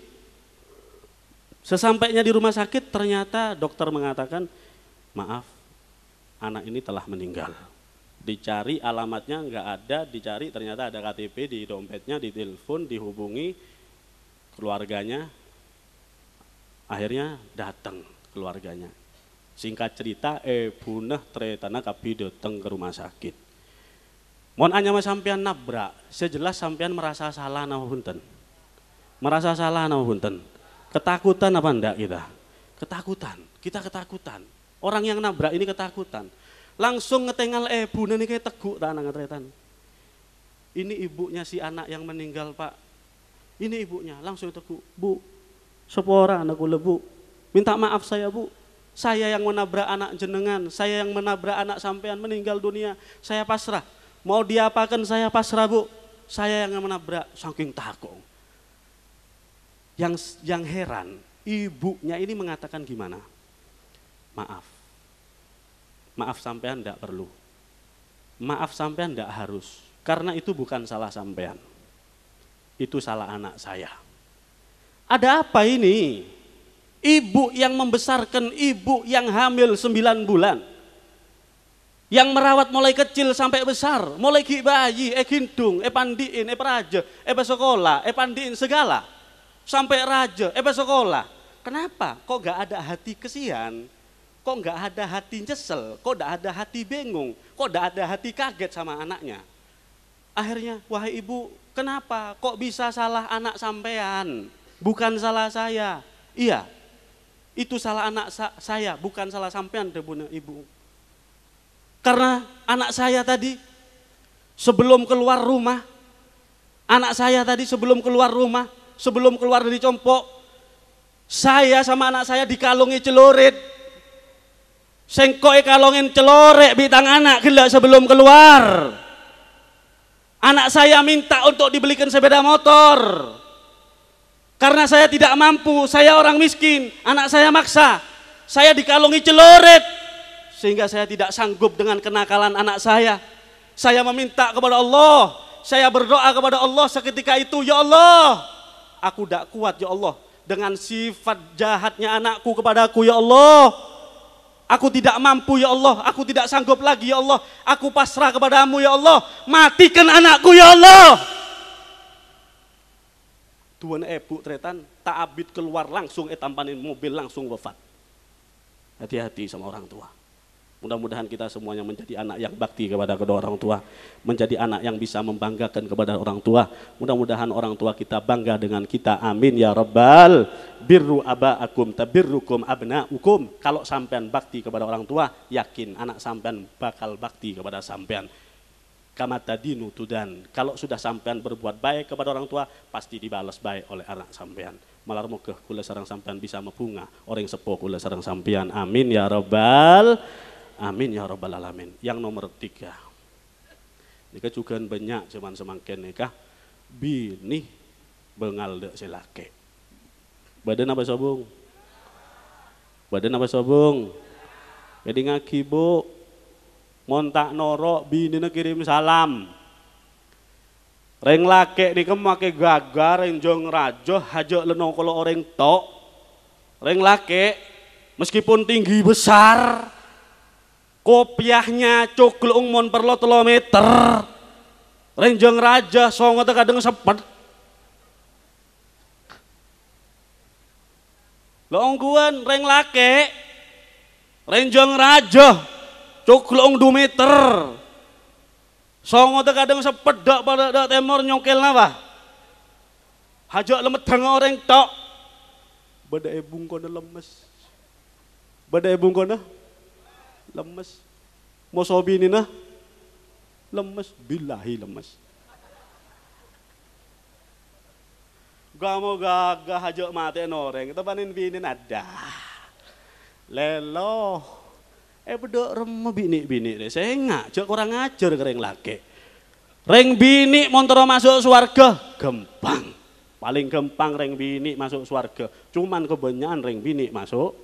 sesampainya di rumah sakit ternyata dokter mengatakan, maaf anak ini telah meninggal dicari alamatnya nggak ada dicari ternyata ada KTP di dompetnya ditelepon dihubungi keluarganya akhirnya datang keluarganya singkat cerita eh punah tretana tapi datang ke rumah sakit mohon hanya sampean nabrak sejelas sampean merasa salah nama hunten merasa salah nama hunten ketakutan apa enggak kita ketakutan kita ketakutan orang yang nabrak ini ketakutan langsung ngetengal ibu eh, ini kayak teguk tanah ngetretan. Ini ibunya si anak yang meninggal pak. Ini ibunya langsung teguk. Bu, sepora anakku lebu. Minta maaf saya bu, saya yang menabrak anak jenengan, saya yang menabrak anak sampean meninggal dunia, saya pasrah. Mau diapakan saya pasrah bu, saya yang menabrak, saking takong. Yang yang heran, ibunya ini mengatakan gimana? Maaf, maaf sampean tidak perlu. Maaf sampean tidak harus, karena itu bukan salah sampean. Itu salah anak saya. Ada apa ini? Ibu yang membesarkan ibu yang hamil sembilan bulan. Yang merawat mulai kecil sampai besar, mulai ki bayi, eh gindung, eh pandiin, eh peraja, eh sekolah, eh pandiin segala. Sampai raja, eh sekolah. Kenapa? Kok gak ada hati kesian? kok nggak ada hati nyesel, kok nggak ada hati bingung, kok nggak ada hati kaget sama anaknya. Akhirnya, wahai ibu, kenapa kok bisa salah anak sampean? Bukan salah saya. Iya, itu salah anak sa saya, bukan salah sampean, debunya ibu. Karena anak saya tadi sebelum keluar rumah, anak saya tadi sebelum keluar rumah, sebelum keluar dari compok, saya sama anak saya dikalungi celurit Sengkoi kalongin celorek bitang anak gila sebelum keluar anak saya minta untuk dibelikan sepeda motor karena saya tidak mampu saya orang miskin anak saya maksa saya dikalungi celoret sehingga saya tidak sanggup dengan kenakalan anak saya saya meminta kepada Allah saya berdoa kepada Allah seketika itu ya Allah aku tidak kuat ya Allah dengan sifat jahatnya anakku kepadaku ya Allah Aku tidak mampu ya Allah, aku tidak sanggup lagi ya Allah. Aku pasrah kepadamu ya Allah. Matikan anakku ya Allah. Tuhan ibu tretan abid keluar langsung eh tampanin mobil langsung wafat. Hati-hati sama orang tua. Mudah-mudahan kita semuanya menjadi anak yang bakti kepada kedua orang tua, menjadi anak yang bisa membanggakan kepada orang tua. Mudah-mudahan orang tua kita bangga dengan kita. Amin ya rabbal. Birru abaakum tabirrukum abnaukum. Kalau sampean bakti kepada orang tua, yakin anak sampean bakal bakti kepada sampean. kamata dinu tudan. Kalau sudah sampean berbuat baik kepada orang tua, pasti dibalas baik oleh anak sampean malar ke kula sarang sampean bisa mebunga orang sepuh kula sarang sampean amin ya rabbal Amin ya robbal alamin. Yang nomor tiga, nikah juga banyak cuman semakin nikah bini bengal dek silake. Badan apa sobung? Badan apa sobung? Jadi ngaki bu, montak norok bini kirim salam. Reng lake nika make gagar reng jong rajo hajo leno kalau orang tok. Reng lake meskipun tinggi besar kopiahnya cukul ungmon perlu kilometer renjeng raja songo teh kadang sepet lo ongkuan reng lake renjeng raja cukul ung du meter songo kadang sepet dak pada dak temor nyongkel napa hajak tengah orang tok badai ebung lemes badai ebung dah lemes. Mosobi ini nah, lemes, bilahi lemes. gak mau gagah aja mati noreng, tepanin bini ada. Lelo, eh bedok remo bini bini deh, saya cok kurang ajar kering laki. Reng bini montoro masuk suarga, gempang. Paling gempang reng bini masuk suarga, cuman kebanyakan reng bini masuk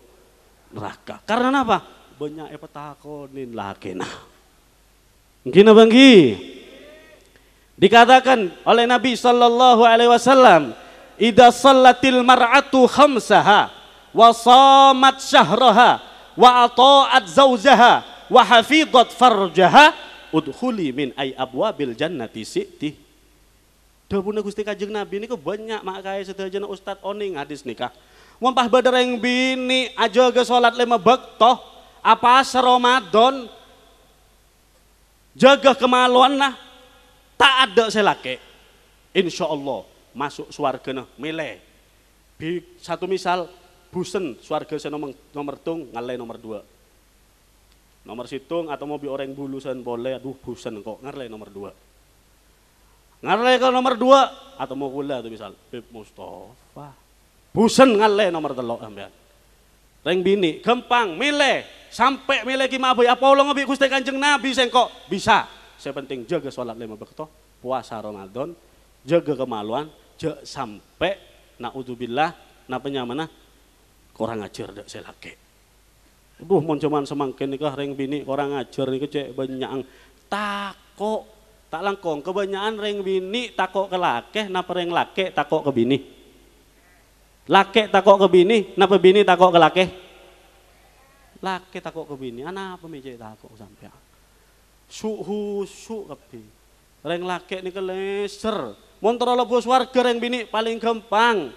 neraka. Karena apa? banyak apa takonin lakena. Mungkin banggi. Dikatakan oleh Nabi Shallallahu Alaihi Wasallam, "Ida salatil mar'atu khamsaha, wa samat syahraha, wa ata'at zauzaha, wa hafidat farjaha, udhuli min ay biljan jannati si'ti." Dabuna Gusti kajeng Nabi kok banyak setelah sedayana Ustaz Oning hadis nikah. Wong badar yang bini aja ke salat lima bektoh apa seromadon jaga kemaluan nah tak ada selake insya Allah masuk suarga nah milih satu misal busen suarga saya nomor, nomor tung ngalai nomor dua nomor situng atau mau bi orang bulu sen boleh aduh busen kok ngalai nomor dua ngalai ke nomor dua atau mau kuliah tuh misal Bib Mustafa busen ngalai nomor telok ambil reng bini gampang milih sampai meleki apa apolo ngobi Gusti Kanjeng Nabi sengko bisa. saya penting jaga sholat lima waktu puasa Ramadan, jaga kemaluan, jaga sampai naudzubillah na penyamana kurang ajar dak selake. Duh mon cuman semangkin nikah ring bini kurang ajar nih cek banyak takok tak langkong kebanyakan reng bini takok ke lake napa reng lake takok ke bini lake takok ke bini napa bini takok ke lake laki takok ke bini anak apa meja takok sampai suhu su kebi reng laki ini keleser montor bos warga reng bini paling gampang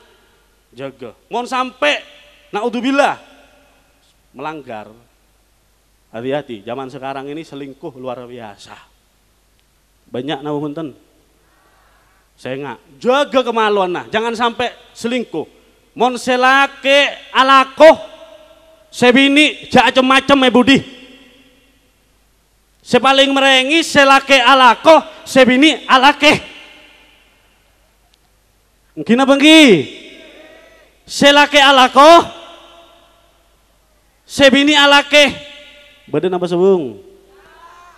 jaga mon sampai naudzubillah melanggar hati-hati zaman sekarang ini selingkuh luar biasa banyak nawunten saya nggak jaga kemaluan nah jangan sampai selingkuh mon selake alakoh sebini jak macam-macam ya budi sepaling merengi selake alako sebini alake mungkin apa selake alako sebini alake badan apa sebung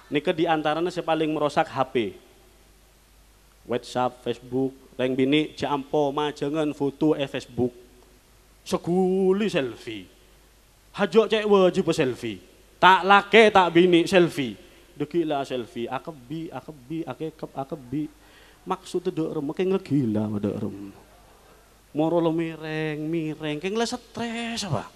Nika diantaranya paling merosak HP WhatsApp, Facebook, reng bini, jampo, majengan, foto, eh Facebook seguli selfie hajok cek wajib selfie tak laki tak bini selfie dekila selfie akebi akebi akekep akebi maksud itu rem kayak nggak gila ada rum. moro lo mireng mireng keng nggak stres apa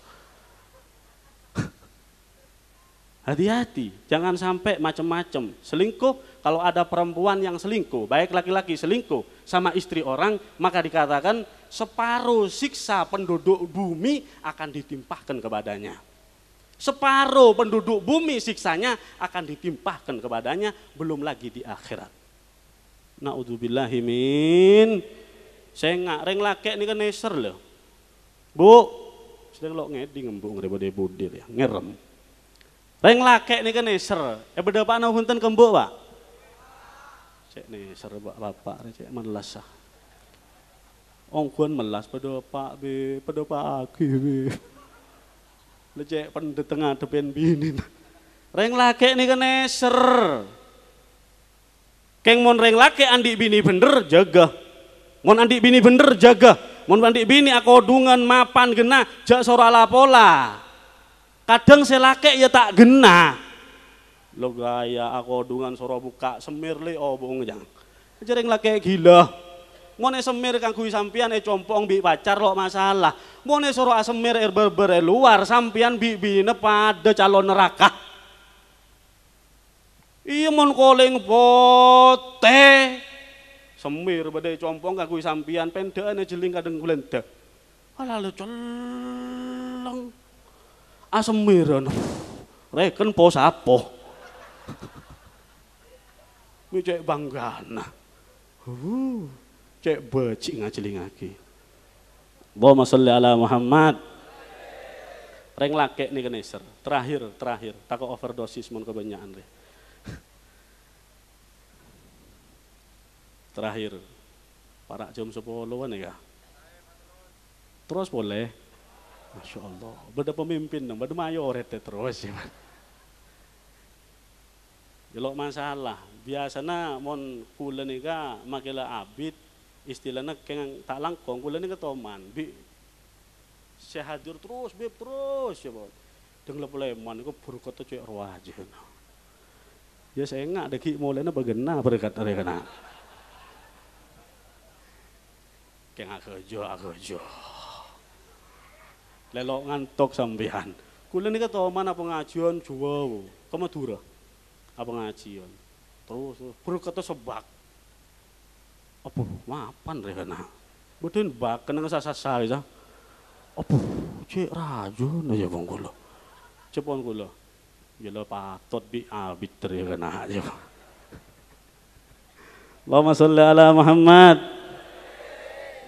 hati-hati jangan sampai macem-macem selingkuh kalau ada perempuan yang selingkuh baik laki-laki selingkuh sama istri orang maka dikatakan separuh siksa penduduk bumi akan ditimpahkan kepadanya. Separuh penduduk bumi siksanya akan ditimpahkan kepadanya, belum lagi di akhirat. Naudzubillahimin. Saya nggak reng laki ini kan neser loh. Bu, sedang lo ngeding ngembung daripada budir ya, ngerem. Reng laki ini kan neser. Eh berapa apa hunten kembuk pak? Cek neser bapak, cek melasah ongkuan melas pada pak B pada pak aki B lecek di tengah depan bini reng laki nih kene ser keng mon reng laki andi bini bener jaga mon andi bini bener jaga mon andi bini dungan mapan gena jak sora lapola kadang saya laki ya tak gena lo gaya dungan sora buka semir le obong jang jering laki gila Mone semir kang kui sampean e eh, compong bi pacar lo masalah. Mone soro asemir er eh, berbere eh, luar sampean bi bine pada calon neraka. Iya mon koling pote Semir badai compong kang kuwi sampean ane jeling kadeng glentek. Alah lu celeng. Asemir Reken po sapo. Kuwi banggana. Uh cek becik ngajelingake Bawa masalli ala Muhammad reng lakek nih keneser terakhir terakhir takut overdosis mon kebanyakan deh terakhir para jam 10 ya terus boleh Masya Allah beda pemimpin dong beda rete ya terus ya jelok masalah biasanya mon nih makila abid istilahnya kengang tak langkong kula ni ketoman bi saya terus bi terus ya bot leman lepuleman iku berkat cewek roh aja ya, ya saya nggak deki mulainya bagena berkat dari kena kengang kerja kerja lelok ngantuk sambian kula ni ketoman apa ngajian jual, kau Madura apa ngajian terus, buruk kato sebak apa mapan rehana. bak baken sasa sari dah Apa cek raju naja ya, bang kula. Cepon kula. patot ya, patut bi abit ah, ya, rehana aja. Allahumma sholli ala Muhammad.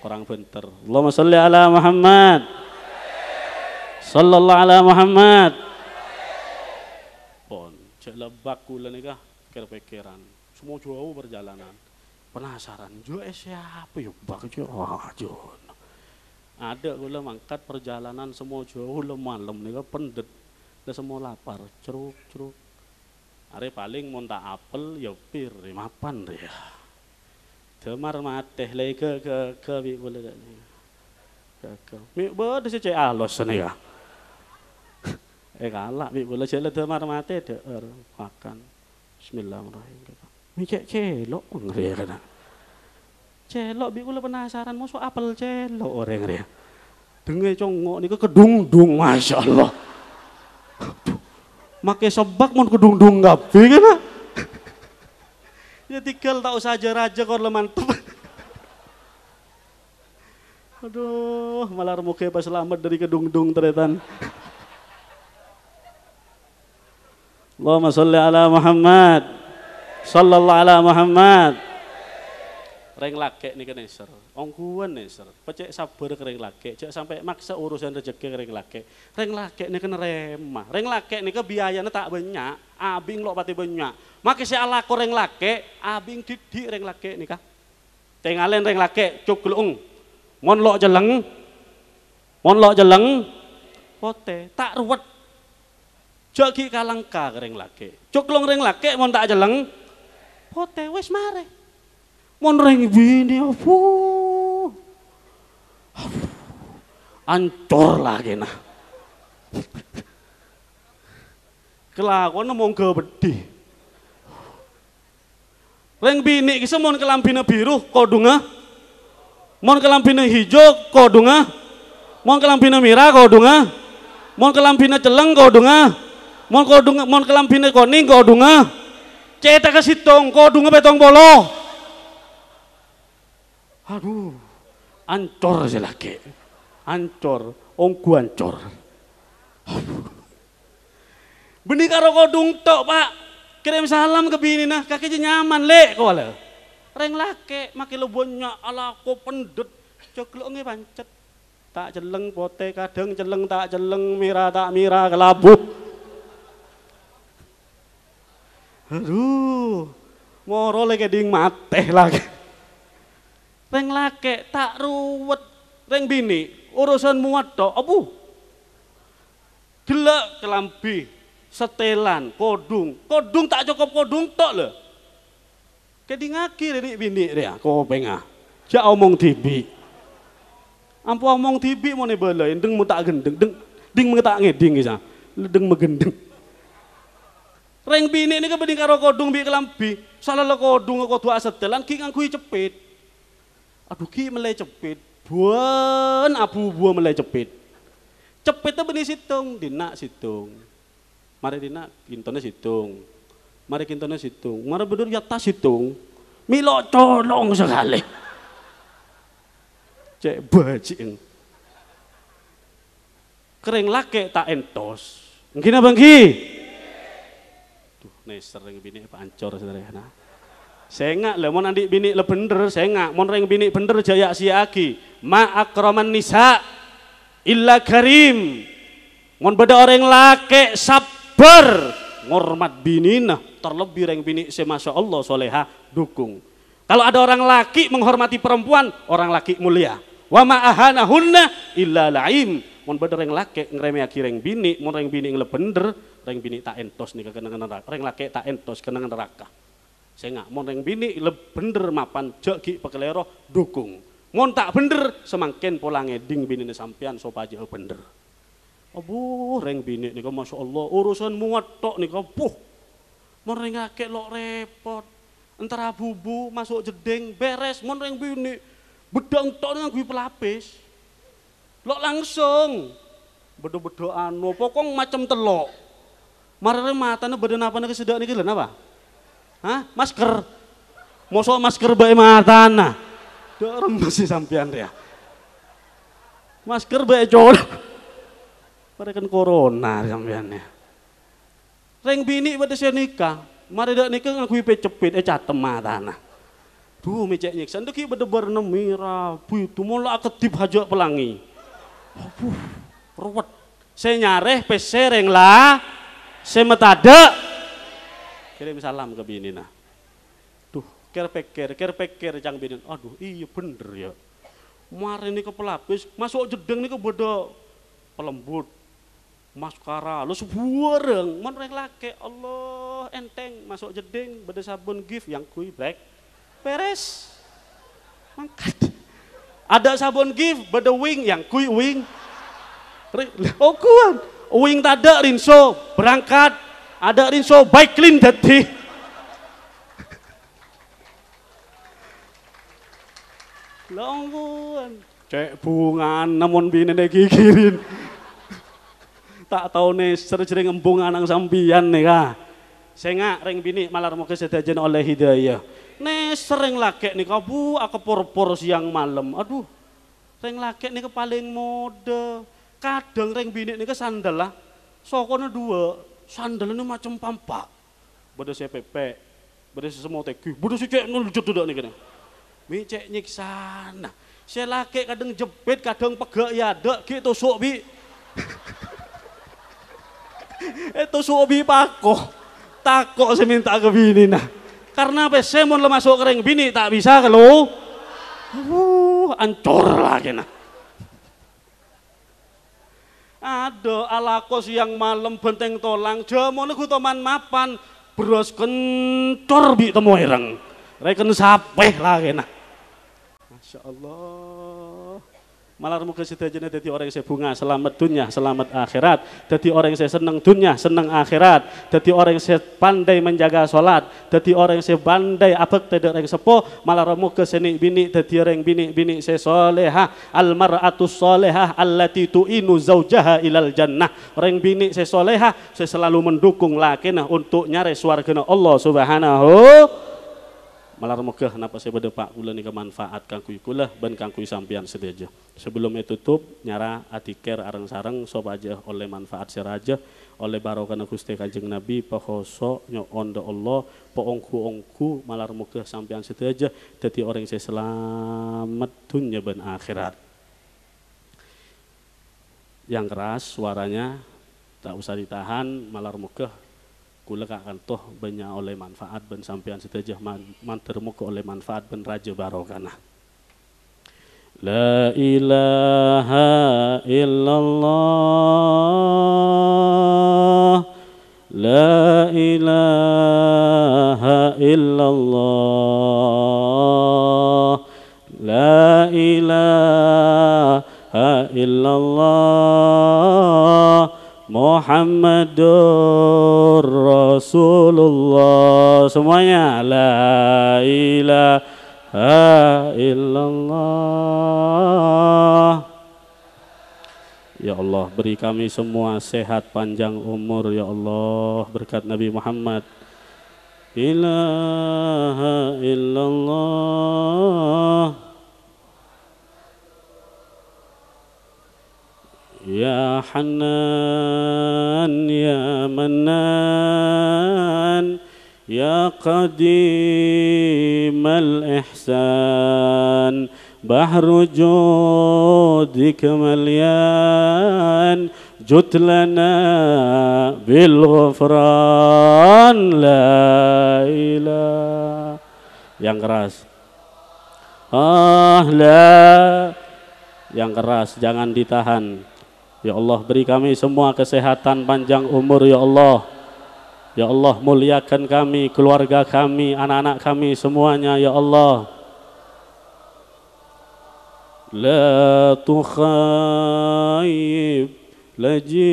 Kurang bentar. Allahumma sholli ala Muhammad. Sallallahu ala Muhammad. Pon, cek lebak kulo nikah kerpek pikiran Semua jauh perjalanan penasaran juga eh, siapa ya bang wah jo ada gula mangkat perjalanan semua jauh le malam nih pendet le semua lapar ceruk ceruk hari paling muntah apel ya pir mapan deh ya demar mateh le ke ke ke bi boleh gak nih ke ke mi bodoh sih cek los nih ya eh kalah bi boleh cek ya. eh, le demar mateh deh er, makan Bismillahirrahmanirrahim Mikir celok ngeri kena. Ya, kan? Celok bi kula penasaran mosok apel celok orang ngeri. Ya. dengar congok dung masya allah makai sebak mon dung nggak? kena. ya tinggal tak usah aja raja kor leman Aduh, malah remuknya pas selamat dari dung teretan. Allahumma sholli ala Muhammad. Sallallahu ala Muhammad. Reng lagek nih kene ser. Ongkuan nih ser. Pecek sabar kering lagek. Cek sampai maksa urusan rezeki kering lagek. Reng lagek nih kena remah. Reng lagek nih kebiayaannya tak banyak. Abing lo pati banyak. Makai si ala reng lagek. Abing didi reng lagek nih kah. Tengalen reng lagek. Cuklung. Mon lo jeleng. Mon lo jeleng. Pote. Tak ruwet. Jogi kalangka kering lagek. Cuklung reng lagek. Mon tak jeleng repote wis mare. Mon reng bini opo? Ancur lagi nah. Kelakon ke wedi. reng bini kisah mon kelambine biru kodunga. Ah. Mon kelambine hijau kodunga. Ah. Mon kelambine merah kodunga. Ah. Mon kelambine celeng kodunga. Mon kodunga mon kelambine kuning kodunga. Cetak ke tongko, dunga betong bolo. Aduh, ancor laki Ancor, ongku ancor. Benih karo kodung tok, Pak. Kirim salam ke bini nah, kaki nyaman le kau le. Reng laki, maki lo bonya ala ko pendut Coklo nge pancet. Tak jeleng pote kadeng jeleng, tak jeleng mira tak mira kelabu. Aduh, moro lek ding mate lagi. Reng lake tak ruwet, reng bini urusan muat toh abu. gelak kelambi, setelan, kodung, kodung tak cukup kodung tok le. Keding ngaki dari bini dia, kau pengah. jauh omong tibi. Ampu omong tibi mau nih belain, deng mau tak gendeng, deng deng mau tak ngeding deng deng gendeng. Reng bini ini kepeding karo kodung bi kelambi. Salah lo kodung aku dua setelan ki ngangkui cepit. Aduh ki melai cepit. Buan abu buah melai cepit. Cepitnya beni situng, dina situng. Mari dina, kintonnya situng. Mari kintonnya situng. Mari bener ya tas situng. Milo colong sekali. Cek bajing. Kering laki tak entos. Ngkina bangki nih sering bini pancor sederhana nah. sengak lah mau nanti bini le bener sengak mau reng bini bener jaya aki. ma akraman nisa illa karim mau beda orang laki sabar ngormat bini nah terlebih reng bini se masya Allah soleha dukung kalau ada orang laki menghormati perempuan orang laki mulia wa hunna illa la'im mon bener reng laki aki reng bini, mon reng bini ngle bener, reng bini tak entos nih kena neraka, reng laki tak entos kena neraka. Saya nggak, mon reng bini le bener mapan jeki pekelero dukung. mon tak bener semangkin pola ngeding bini nih sampean sop aja oh bener. Abu reng bini nih kau masya Allah urusan muat tok nih kau puh. mon reng laki lo repot, entar abu bu masuk jedeng beres, mon reng bini bedang tok nih gue pelapis. Lo langsung. Bedo-bedoan anu, pokong macam telok. mata nih beden apa nih sedak nih lho apa? Hah? Masker. soal masker mata nih Dorong masih sampean ya. Masker bae mereka kan corona sampean ya. Reng bini pada saya nikah. Mari dak nikah ngakui pecepit eh catem nah Duh mecek nyiksa ndek iki bedebar nemi rabu itu mulak aketip hajak pelangi. Aduh, ruwet. Saya nyareh pesereng lah. Saya metade. Kirim salam ke bini nah. Duh, ker pikir, ker pikir cang bini. Aduh, iya bener ya. Mari ini ke pelapis, masuk jedeng ini ke bodoh pelembut maskara lu sebuareng mana rek laki Allah enteng masuk jeding beda sabun gift yang kui black peres, mangkat ada sabun gift, but wing yang kui wing. Oh kuan, wing tak ada rinso berangkat. Ada rinso baik clean dati. Longguan. Cek bunga namun bini kirim. tak tahu nih sering sering embung anang sambian nih kah. Sengak ring bini malar mau kesediaan oleh hidayah. Nih sering lagi nih kabu aku pur-pur siang malam. Aduh, sering lagi nih paling mode. Kadang reng bini nih ke sandal lah. Sokonya dua, sandal ini macam pampak. Bada CPP, bada semua teki, bada si cek nul jodoh nih kena. Mi cek nyiksa nah. Saya laki kadang jepit, kadang pegak ya ada gitu sok bi. Itu eh, sok bi pakoh. Takok saya minta ke bini nah. Karena apa? Semon le masuk kering bini tak bisa kalau uh, ancur lagi nah. Ada alakos yang malam benteng tolang, jamone gutoman mapan, bros kencor bi temu ireng. Reken sapeh lagi nah. Masya Allah. Malah muga sedayana dadi orang yang saya bunga, selamat dunia, selamat akhirat. Dadi orang yang saya senang dunia, senang akhirat. Dadi orang yang saya pandai menjaga sholat. Dadi orang yang saya pandai abek tidak orang sepo. Malah muga seni bini, dadi orang bini bini saya soleha. Almaratu soleha allati tu'inu zaujaha ilal jannah. Orang bini saya soleha, saya selalu mendukung nah untuk nyari suargana Allah subhanahu malar megah napa pada pak kula nika manfaat kangkui kula ben kangkui sampian sedaja sebelum itu tutup nyara atiker arang sarang, sop aja oleh manfaat seraja oleh barokah Gusti Kanjeng Nabi pahoso nyo onda Allah po ongku malar megah sampian sedaja jadi orang saya selamat dunia ben akhirat yang keras suaranya tak usah ditahan malar megah kula toh banyak oleh manfaat ben sampean setajah man, mantermuka oleh manfaat ben raja barokana La ilaha illallah La ilaha illallah Muhammadur Rasulullah semuanya la ilaha illallah Ya Allah beri kami semua sehat panjang umur ya Allah berkat Nabi Muhammad ilaha illallah حنان يا منان يا قديم الإحسان بحر جودك مليان جت لنا بالغفران لا إله yang keras ah la yang keras jangan ditahan Ya Allah beri kami semua kesehatan panjang umur Ya Allah Ya Allah muliakan kami, keluarga kami, anak-anak kami semuanya Ya Allah La tukhaib laji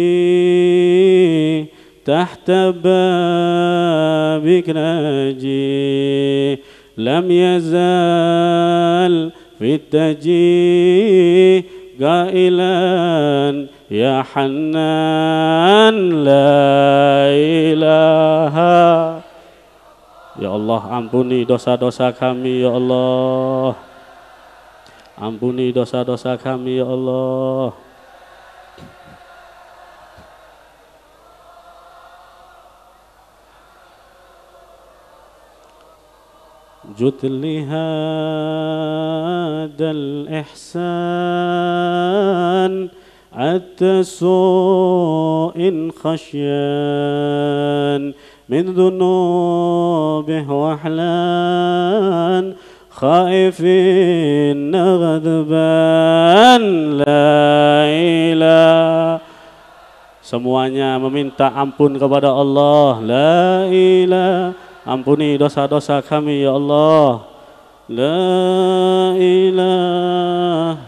tahta babik naji Lam yazal fit taji يا حنان لا ilaha Ya Allah ampuni dosa-dosa kami ya Allah Ampuni dosa-dosa kami ya Allah جد لهذا الإحسان حتى سوء خشيان من ذنوبه وحلان خائفين غضبان لا إله Semuanya meminta ampun kepada Allah. La ilah. Ampuni dosa-dosa kami ya Allah. La ilah.